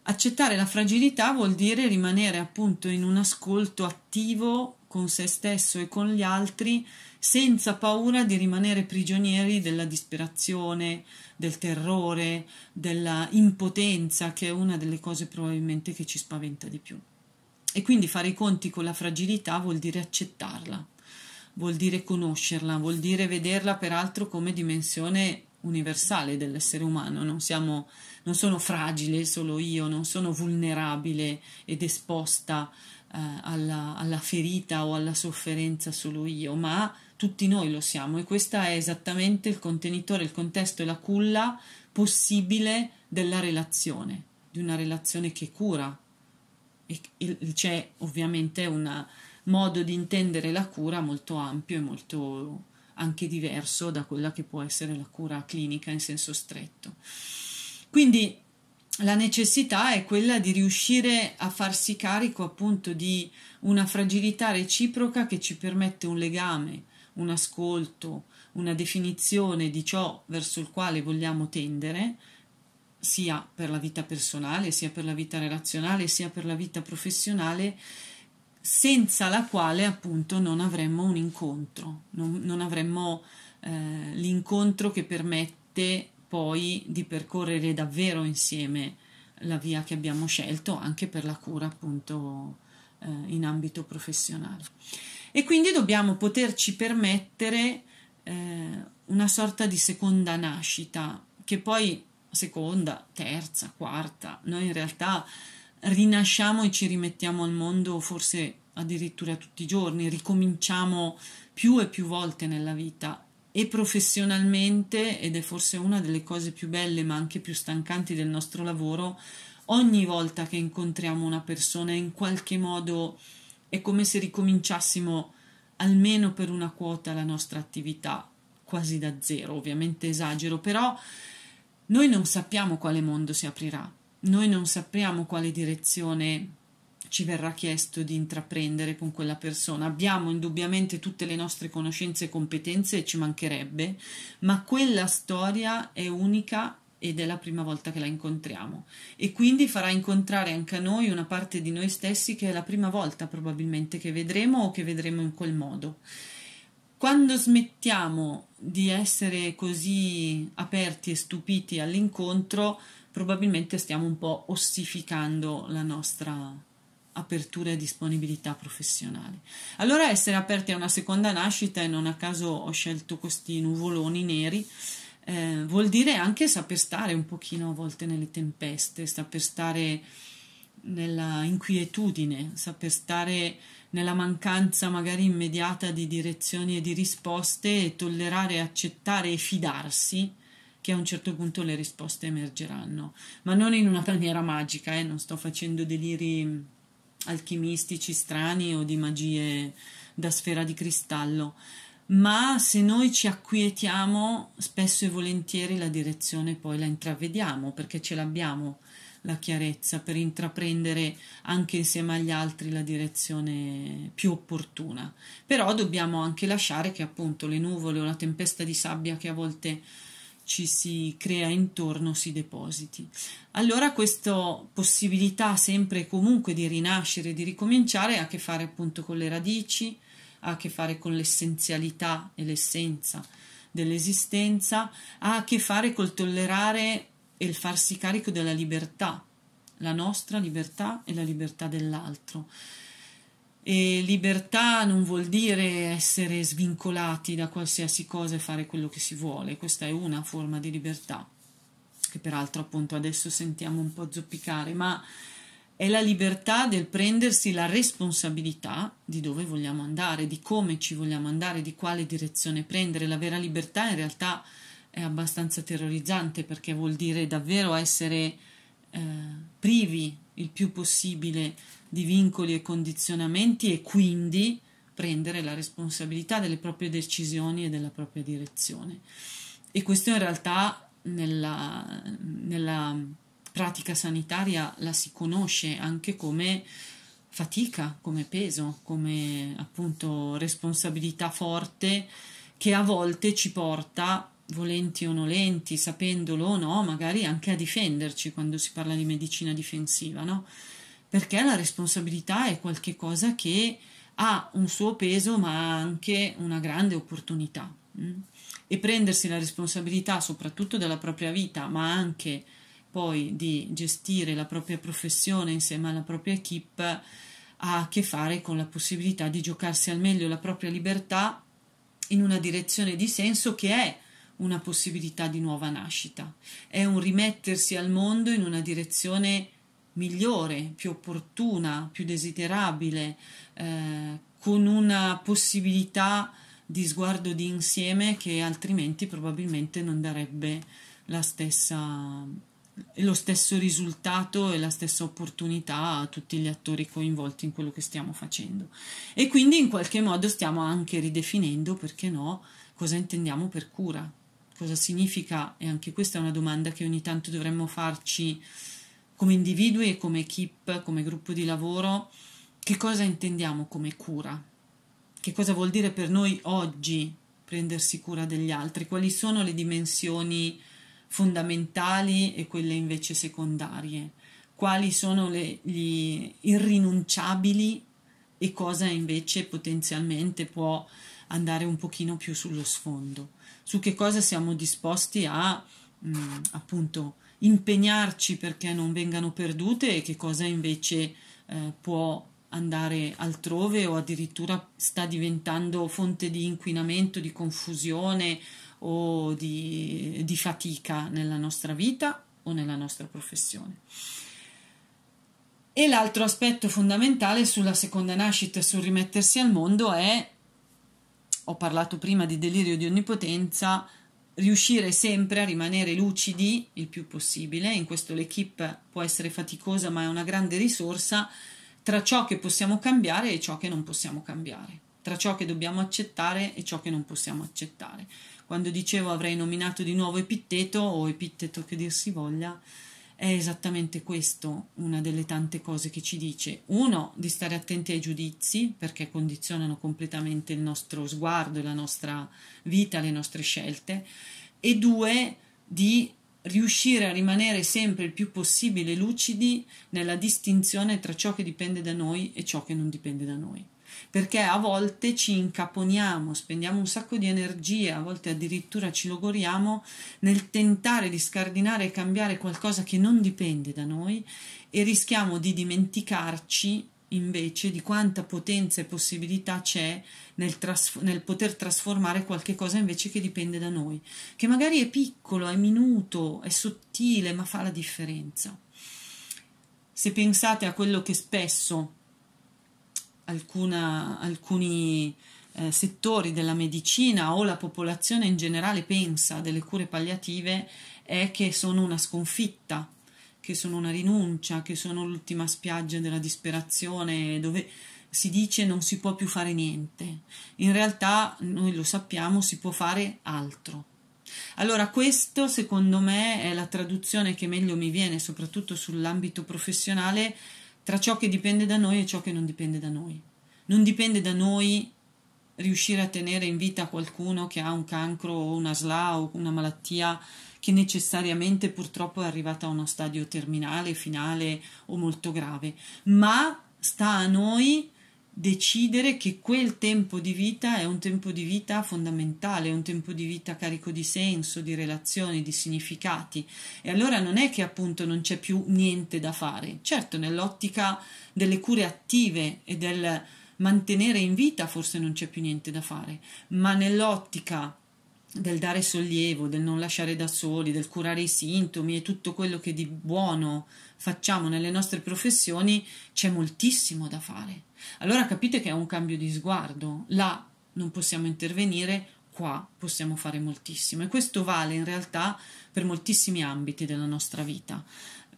Accettare la fragilità vuol dire rimanere appunto in un ascolto attivo con se stesso e con gli altri, senza paura di rimanere prigionieri della disperazione, del terrore, della impotenza, che è una delle cose probabilmente che ci spaventa di più. E quindi fare i conti con la fragilità vuol dire accettarla, vuol dire conoscerla, vuol dire vederla peraltro come dimensione universale dell'essere umano, non, siamo, non sono fragile solo io, non sono vulnerabile ed esposta eh, alla, alla ferita o alla sofferenza solo io, ma tutti noi lo siamo e questo è esattamente il contenitore, il contesto e la culla possibile della relazione, di una relazione che cura. e c'è ovviamente un modo di intendere la cura molto ampio e molto anche diverso da quella che può essere la cura clinica in senso stretto. Quindi la necessità è quella di riuscire a farsi carico appunto di una fragilità reciproca che ci permette un legame un ascolto, una definizione di ciò verso il quale vogliamo tendere, sia per la vita personale, sia per la vita relazionale, sia per la vita professionale, senza la quale appunto non avremmo un incontro, non, non avremmo eh, l'incontro che permette poi di percorrere davvero insieme la via che abbiamo scelto anche per la cura appunto eh, in ambito professionale e quindi dobbiamo poterci permettere eh, una sorta di seconda nascita, che poi seconda, terza, quarta, noi in realtà rinasciamo e ci rimettiamo al mondo forse addirittura tutti i giorni, ricominciamo più e più volte nella vita e professionalmente, ed è forse una delle cose più belle ma anche più stancanti del nostro lavoro, ogni volta che incontriamo una persona in qualche modo è come se ricominciassimo almeno per una quota la nostra attività quasi da zero, ovviamente esagero, però noi non sappiamo quale mondo si aprirà, noi non sappiamo quale direzione ci verrà chiesto di intraprendere con quella persona. Abbiamo indubbiamente tutte le nostre conoscenze e competenze e ci mancherebbe, ma quella storia è unica ed è la prima volta che la incontriamo e quindi farà incontrare anche a noi una parte di noi stessi che è la prima volta probabilmente che vedremo o che vedremo in quel modo. Quando smettiamo di essere così aperti e stupiti all'incontro, probabilmente stiamo un po' ossificando la nostra apertura e disponibilità professionale. Allora essere aperti a una seconda nascita e non a caso ho scelto questi nuvoloni neri eh, vuol dire anche saper stare un pochino a volte nelle tempeste, saper stare nella inquietudine, saper stare nella mancanza magari immediata di direzioni e di risposte e tollerare, accettare e fidarsi che a un certo punto le risposte emergeranno, ma non in una maniera magica, eh? non sto facendo deliri alchimistici strani o di magie da sfera di cristallo, ma se noi ci acquietiamo spesso e volentieri la direzione poi la intravediamo perché ce l'abbiamo la chiarezza per intraprendere anche insieme agli altri la direzione più opportuna. Però dobbiamo anche lasciare che appunto le nuvole o la tempesta di sabbia che a volte ci si crea intorno si depositi. Allora questa possibilità sempre e comunque di rinascere, di ricominciare ha a che fare appunto con le radici, ha a che fare con l'essenzialità e l'essenza dell'esistenza, ha a che fare col tollerare e il farsi carico della libertà, la nostra libertà e la libertà dell'altro. E libertà non vuol dire essere svincolati da qualsiasi cosa e fare quello che si vuole, questa è una forma di libertà, che peraltro appunto adesso sentiamo un po' zoppicare, ma è la libertà del prendersi la responsabilità di dove vogliamo andare, di come ci vogliamo andare, di quale direzione prendere. La vera libertà in realtà è abbastanza terrorizzante perché vuol dire davvero essere eh, privi il più possibile di vincoli e condizionamenti e quindi prendere la responsabilità delle proprie decisioni e della propria direzione. E questo in realtà nella, nella pratica sanitaria la si conosce anche come fatica, come peso, come appunto responsabilità forte che a volte ci porta, volenti o nolenti, sapendolo o no, magari anche a difenderci quando si parla di medicina difensiva, no? Perché la responsabilità è qualcosa che ha un suo peso ma anche una grande opportunità. Mm? E prendersi la responsabilità soprattutto della propria vita, ma anche poi di gestire la propria professione insieme alla propria equip ha a che fare con la possibilità di giocarsi al meglio la propria libertà in una direzione di senso che è una possibilità di nuova nascita, è un rimettersi al mondo in una direzione migliore, più opportuna, più desiderabile, eh, con una possibilità di sguardo di insieme che altrimenti probabilmente non darebbe la stessa lo stesso risultato e la stessa opportunità a tutti gli attori coinvolti in quello che stiamo facendo. E quindi in qualche modo stiamo anche ridefinendo, perché no, cosa intendiamo per cura, cosa significa, e anche questa è una domanda che ogni tanto dovremmo farci come individui e come equip, come gruppo di lavoro, che cosa intendiamo come cura, che cosa vuol dire per noi oggi prendersi cura degli altri, quali sono le dimensioni fondamentali e quelle invece secondarie, quali sono le, gli irrinunciabili e cosa invece potenzialmente può andare un pochino più sullo sfondo, su che cosa siamo disposti a mh, mm, appunto impegnarci perché non vengano perdute e che cosa invece eh, può andare altrove o addirittura sta diventando fonte di inquinamento, di confusione o di, di fatica nella nostra vita o nella nostra professione. E l'altro aspetto fondamentale sulla seconda nascita e sul rimettersi al mondo è, ho parlato prima di delirio di onnipotenza, riuscire sempre a rimanere lucidi il più possibile, in questo l'equipe può essere faticosa ma è una grande risorsa, tra ciò che possiamo cambiare e ciò che non possiamo cambiare, tra ciò che dobbiamo accettare e ciò che non possiamo accettare quando dicevo avrei nominato di nuovo epitteto o epitteto che dir si voglia, è esattamente questo una delle tante cose che ci dice. Uno, di stare attenti ai giudizi perché condizionano completamente il nostro sguardo, la nostra vita, le nostre scelte e due, di riuscire a rimanere sempre il più possibile lucidi nella distinzione tra ciò che dipende da noi e ciò che non dipende da noi perché a volte ci incaponiamo, spendiamo un sacco di energie, a volte addirittura ci logoriamo nel tentare di scardinare e cambiare qualcosa che non dipende da noi e rischiamo di dimenticarci invece di quanta potenza e possibilità c'è nel, trasf- nel, poter trasformare qualche cosa invece che dipende da noi, che magari è piccolo, è minuto, è sottile, ma fa la differenza. Se pensate a quello che spesso alcuna, alcuni eh, settori della medicina o la popolazione in generale pensa delle cure palliative è che sono una sconfitta, che sono una rinuncia, che sono l'ultima spiaggia della disperazione dove si dice non si può più fare niente. In realtà noi lo sappiamo, si può fare altro. Allora, questo secondo me è la traduzione che meglio mi viene, soprattutto sull'ambito professionale, tra ciò che dipende da noi e ciò che non dipende da noi. Non dipende da noi riuscire a tenere in vita qualcuno che ha un cancro o una SLA o una malattia che necessariamente purtroppo è arrivata a uno stadio terminale, finale o molto grave, ma sta a noi decidere che quel tempo di vita è un tempo di vita fondamentale, è un tempo di vita carico di senso, di relazioni, di significati. E allora non è che appunto non c'è più niente da fare. Certo, nell'ottica delle cure attive e del mantenere in vita forse non c'è più niente da fare, ma nell'ottica del dare sollievo, del non lasciare da soli, del curare i sintomi e tutto quello che di buono facciamo nelle nostre professioni, c'è moltissimo da fare. Allora capite che è un cambio di sguardo. Là non possiamo intervenire, qua possiamo fare moltissimo. E questo vale in realtà per moltissimi ambiti della nostra vita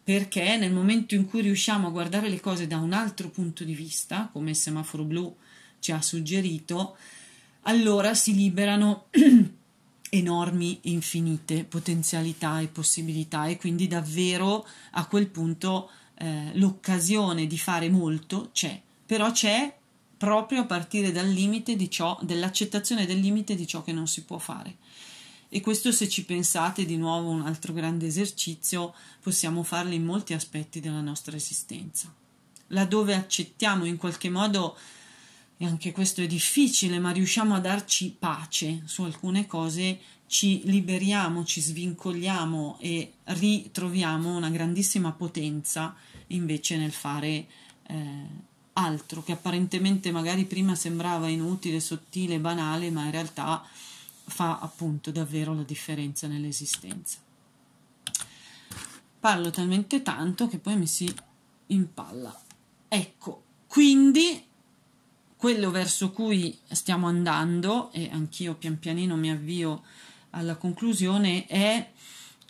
perché nel momento in cui riusciamo a guardare le cose da un altro punto di vista, come il semaforo blu ci ha suggerito, allora si liberano enormi, infinite potenzialità e possibilità e quindi davvero a quel punto eh, l'occasione di fare molto c'è, però c'è proprio a partire dal limite di ciò, dell'accettazione del limite di ciò che non si può fare. E questo se ci pensate di nuovo un altro grande esercizio, possiamo farlo in molti aspetti della nostra esistenza. Laddove accettiamo in qualche modo e anche questo è difficile, ma riusciamo a darci pace su alcune cose, ci liberiamo, ci svincoliamo e ritroviamo una grandissima potenza invece nel fare eh, altro che apparentemente magari prima sembrava inutile, sottile, banale, ma in realtà fa appunto davvero la differenza nell'esistenza. Parlo talmente tanto che poi mi si impalla. Ecco, quindi quello verso cui stiamo andando, e anch'io pian pianino mi avvio alla conclusione, è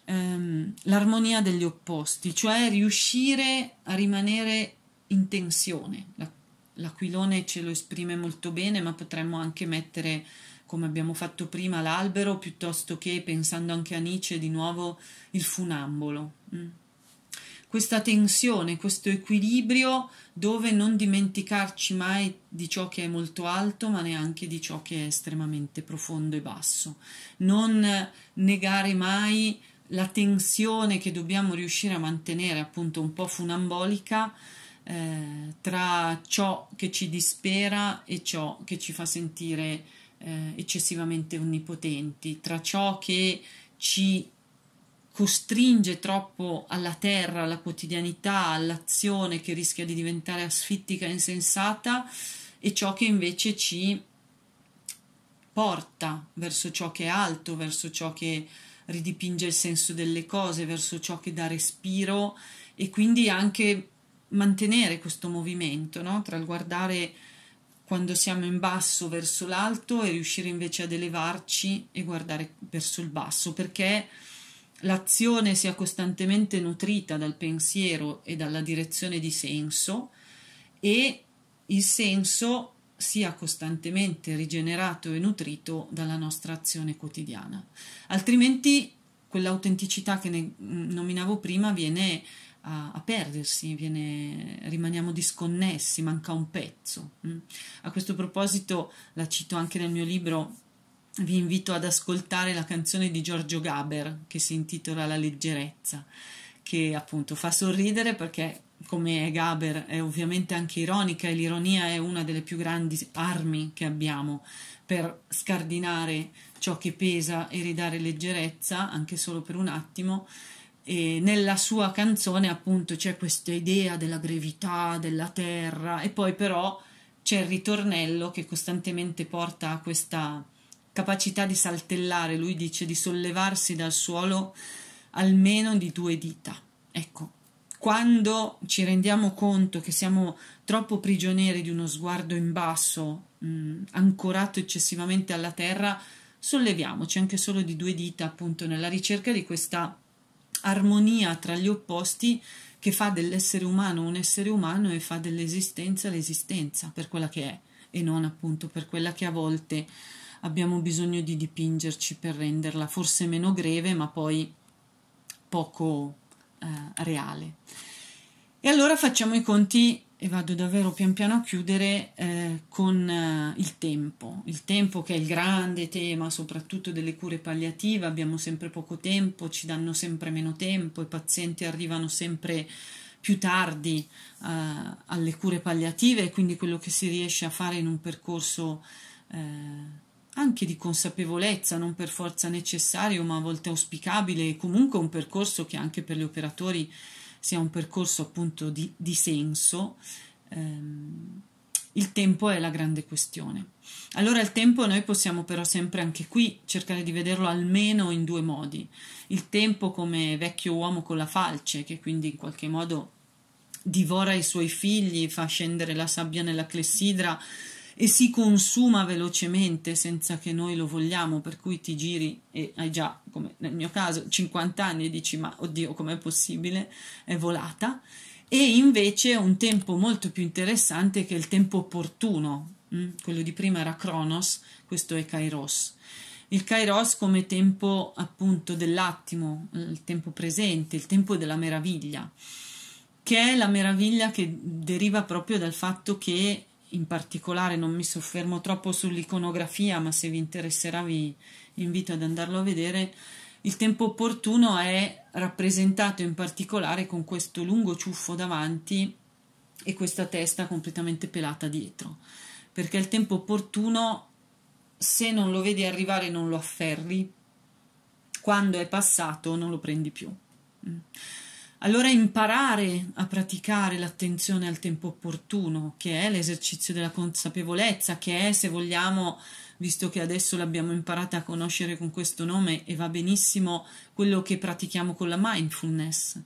ehm, l'armonia degli opposti, cioè riuscire a rimanere in tensione. La, l'aquilone ce lo esprime molto bene, ma potremmo anche mettere, come abbiamo fatto prima, l'albero, piuttosto che, pensando anche a Nietzsche, di nuovo il funambolo. Mm questa tensione, questo equilibrio dove non dimenticarci mai di ciò che è molto alto, ma neanche di ciò che è estremamente profondo e basso. Non negare mai la tensione che dobbiamo riuscire a mantenere, appunto un po' funambolica, eh, tra ciò che ci dispera e ciò che ci fa sentire eh, eccessivamente onnipotenti, tra ciò che ci costringe troppo alla terra, alla quotidianità, all'azione che rischia di diventare asfittica e insensata e ciò che invece ci porta verso ciò che è alto, verso ciò che ridipinge il senso delle cose, verso ciò che dà respiro e quindi anche mantenere questo movimento no? tra il guardare quando siamo in basso verso l'alto e riuscire invece ad elevarci e guardare verso il basso perché l'azione sia costantemente nutrita dal pensiero e dalla direzione di senso e il senso sia costantemente rigenerato e nutrito dalla nostra azione quotidiana. Altrimenti quell'autenticità che ne mm, nominavo prima viene a, a perdersi, viene, rimaniamo disconnessi, manca un pezzo. Mm. A questo proposito la cito anche nel mio libro vi invito ad ascoltare la canzone di Giorgio Gaber che si intitola La leggerezza, che appunto fa sorridere perché come è Gaber è ovviamente anche ironica e l'ironia è una delle più grandi armi che abbiamo per scardinare ciò che pesa e ridare leggerezza anche solo per un attimo. E nella sua canzone appunto c'è questa idea della brevità, della terra e poi però c'è il ritornello che costantemente porta a questa capacità di saltellare, lui dice di sollevarsi dal suolo almeno di due dita. Ecco, quando ci rendiamo conto che siamo troppo prigionieri di uno sguardo in basso, mh, ancorato eccessivamente alla terra, solleviamoci anche solo di due dita, appunto, nella ricerca di questa armonia tra gli opposti che fa dell'essere umano un essere umano e fa dell'esistenza l'esistenza per quella che è e non appunto per quella che a volte è abbiamo bisogno di dipingerci per renderla forse meno greve ma poi poco eh, reale. E allora facciamo i conti e vado davvero pian piano a chiudere eh, con eh, il tempo, il tempo che è il grande tema soprattutto delle cure palliative, abbiamo sempre poco tempo, ci danno sempre meno tempo, i pazienti arrivano sempre più tardi eh, alle cure palliative e quindi quello che si riesce a fare in un percorso eh, anche di consapevolezza, non per forza necessario, ma a volte auspicabile, e comunque un percorso che anche per gli operatori sia un percorso appunto di, di senso. Ehm, il tempo è la grande questione. Allora il tempo noi possiamo però sempre anche qui cercare di vederlo almeno in due modi. Il tempo come vecchio uomo con la falce, che quindi in qualche modo divora i suoi figli, fa scendere la sabbia nella clessidra, e si consuma velocemente senza che noi lo vogliamo, per cui ti giri e hai già, come nel mio caso, 50 anni e dici ma oddio com'è possibile, è volata, e invece un tempo molto più interessante che è il tempo opportuno, mm, quello di prima era Cronos, questo è Kairos. Il Kairos come tempo appunto dell'attimo, il tempo presente, il tempo della meraviglia, che è la meraviglia che deriva proprio dal fatto che in particolare non mi soffermo troppo sull'iconografia, ma se vi interesserà vi invito ad andarlo a vedere. Il tempo opportuno è rappresentato in particolare con questo lungo ciuffo davanti e questa testa completamente pelata dietro, perché il tempo opportuno, se non lo vedi arrivare, non lo afferri, quando è passato non lo prendi più. Mm. Allora imparare a praticare l'attenzione al tempo opportuno, che è l'esercizio della consapevolezza, che è, se vogliamo, visto che adesso l'abbiamo imparata a conoscere con questo nome e va benissimo quello che pratichiamo con la mindfulness,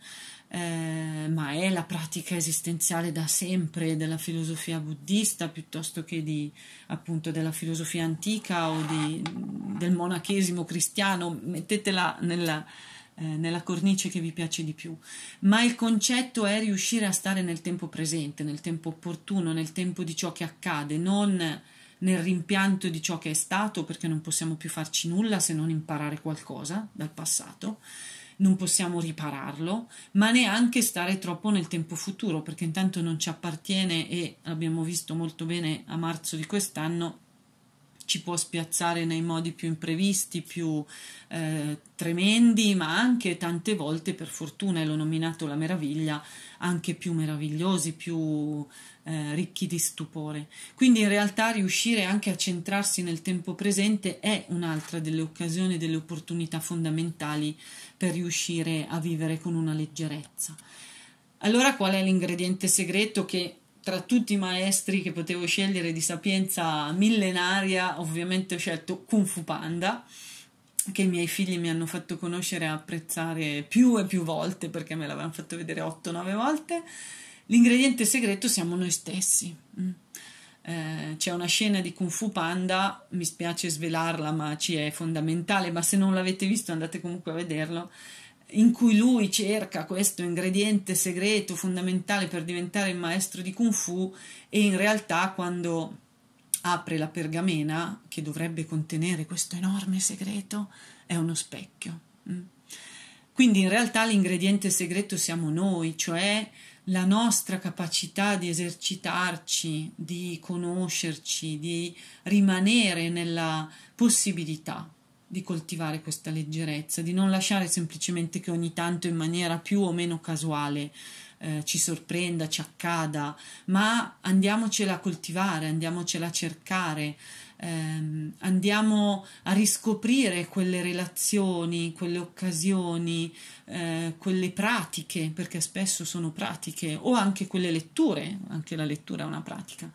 eh, ma è la pratica esistenziale da sempre della filosofia buddista piuttosto che di, appunto, della filosofia antica o di, del monachesimo cristiano, mettetela nella eh, nella cornice che vi piace di più, ma il concetto è riuscire a stare nel tempo presente, nel tempo opportuno, nel tempo di ciò che accade, non nel rimpianto di ciò che è stato, perché non possiamo più farci nulla se non imparare qualcosa dal passato, non possiamo ripararlo, ma neanche stare troppo nel tempo futuro, perché intanto non ci appartiene e abbiamo visto molto bene a marzo di quest'anno ci può spiazzare nei modi più imprevisti, più eh, tremendi, ma anche tante volte, per fortuna, e l'ho nominato la meraviglia, anche più meravigliosi, più eh, ricchi di stupore. Quindi in realtà riuscire anche a centrarsi nel tempo presente è un'altra delle occasioni, delle opportunità fondamentali per riuscire a vivere con una leggerezza. Allora qual è l'ingrediente segreto che tra tutti i maestri che potevo scegliere di sapienza millenaria, ovviamente ho scelto Kung Fu Panda, che i miei figli mi hanno fatto conoscere e apprezzare più e più volte, perché me l'avevano fatto vedere 8-9 volte. L'ingrediente segreto siamo noi stessi. Mm. Eh, c'è una scena di Kung Fu Panda, mi spiace svelarla, ma ci è fondamentale, ma se non l'avete visto andate comunque a vederlo in cui lui cerca questo ingrediente segreto fondamentale per diventare il maestro di kung fu e in realtà quando apre la pergamena che dovrebbe contenere questo enorme segreto è uno specchio. Mm. Quindi in realtà l'ingrediente segreto siamo noi, cioè la nostra capacità di esercitarci, di conoscerci, di rimanere nella possibilità di coltivare questa leggerezza, di non lasciare semplicemente che ogni tanto in maniera più o meno casuale eh, ci sorprenda, ci accada, ma andiamocela a coltivare, andiamocela a cercare, ehm, andiamo a riscoprire quelle relazioni, quelle occasioni, eh, quelle pratiche, perché spesso sono pratiche, o anche quelle letture, anche la lettura è una pratica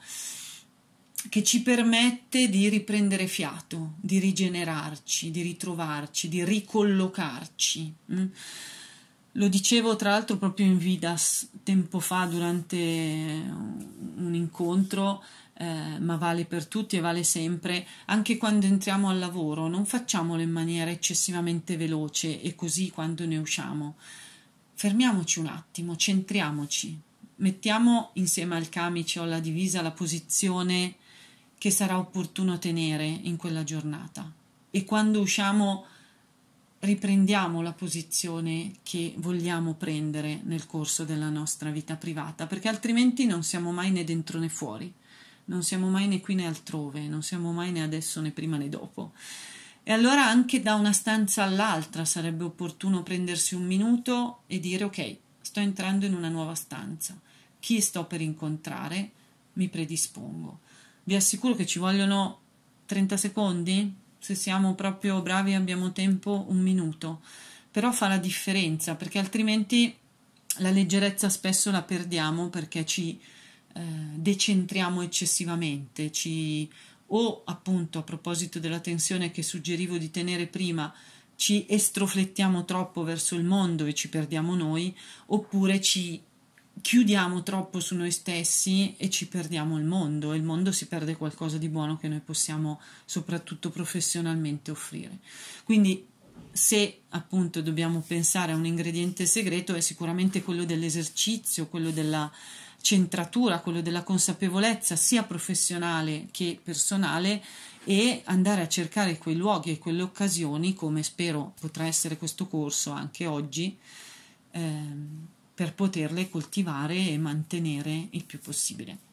che ci permette di riprendere fiato, di rigenerarci, di ritrovarci, di ricollocarci. Mm? Lo dicevo tra l'altro proprio in Vidas tempo fa durante un incontro, eh, ma vale per tutti e vale sempre, anche quando entriamo al lavoro, non facciamolo in maniera eccessivamente veloce e così quando ne usciamo. Fermiamoci un attimo, centriamoci, mettiamo insieme al camice o alla divisa la posizione che sarà opportuno tenere in quella giornata e quando usciamo riprendiamo la posizione che vogliamo prendere nel corso della nostra vita privata, perché altrimenti non siamo mai né dentro né fuori, non siamo mai né qui né altrove, non siamo mai né adesso né prima né dopo. E allora anche da una stanza all'altra sarebbe opportuno prendersi un minuto e dire ok, sto entrando in una nuova stanza, chi sto per incontrare, mi predispongo vi assicuro che ci vogliono 30 secondi, se siamo proprio bravi e abbiamo tempo un minuto, però fa la differenza perché altrimenti la leggerezza spesso la perdiamo perché ci eh, decentriamo eccessivamente, ci, o appunto a proposito della tensione che suggerivo di tenere prima, ci estroflettiamo troppo verso il mondo e ci perdiamo noi, oppure ci chiudiamo troppo su noi stessi e ci perdiamo il mondo, il mondo si perde qualcosa di buono che noi possiamo soprattutto professionalmente offrire. Quindi se appunto dobbiamo pensare a un ingrediente segreto è sicuramente quello dell'esercizio, quello della centratura, quello della consapevolezza sia professionale che personale e andare a cercare quei luoghi e quelle occasioni come spero potrà essere questo corso anche oggi. Ehm, per poterle coltivare e mantenere il più possibile.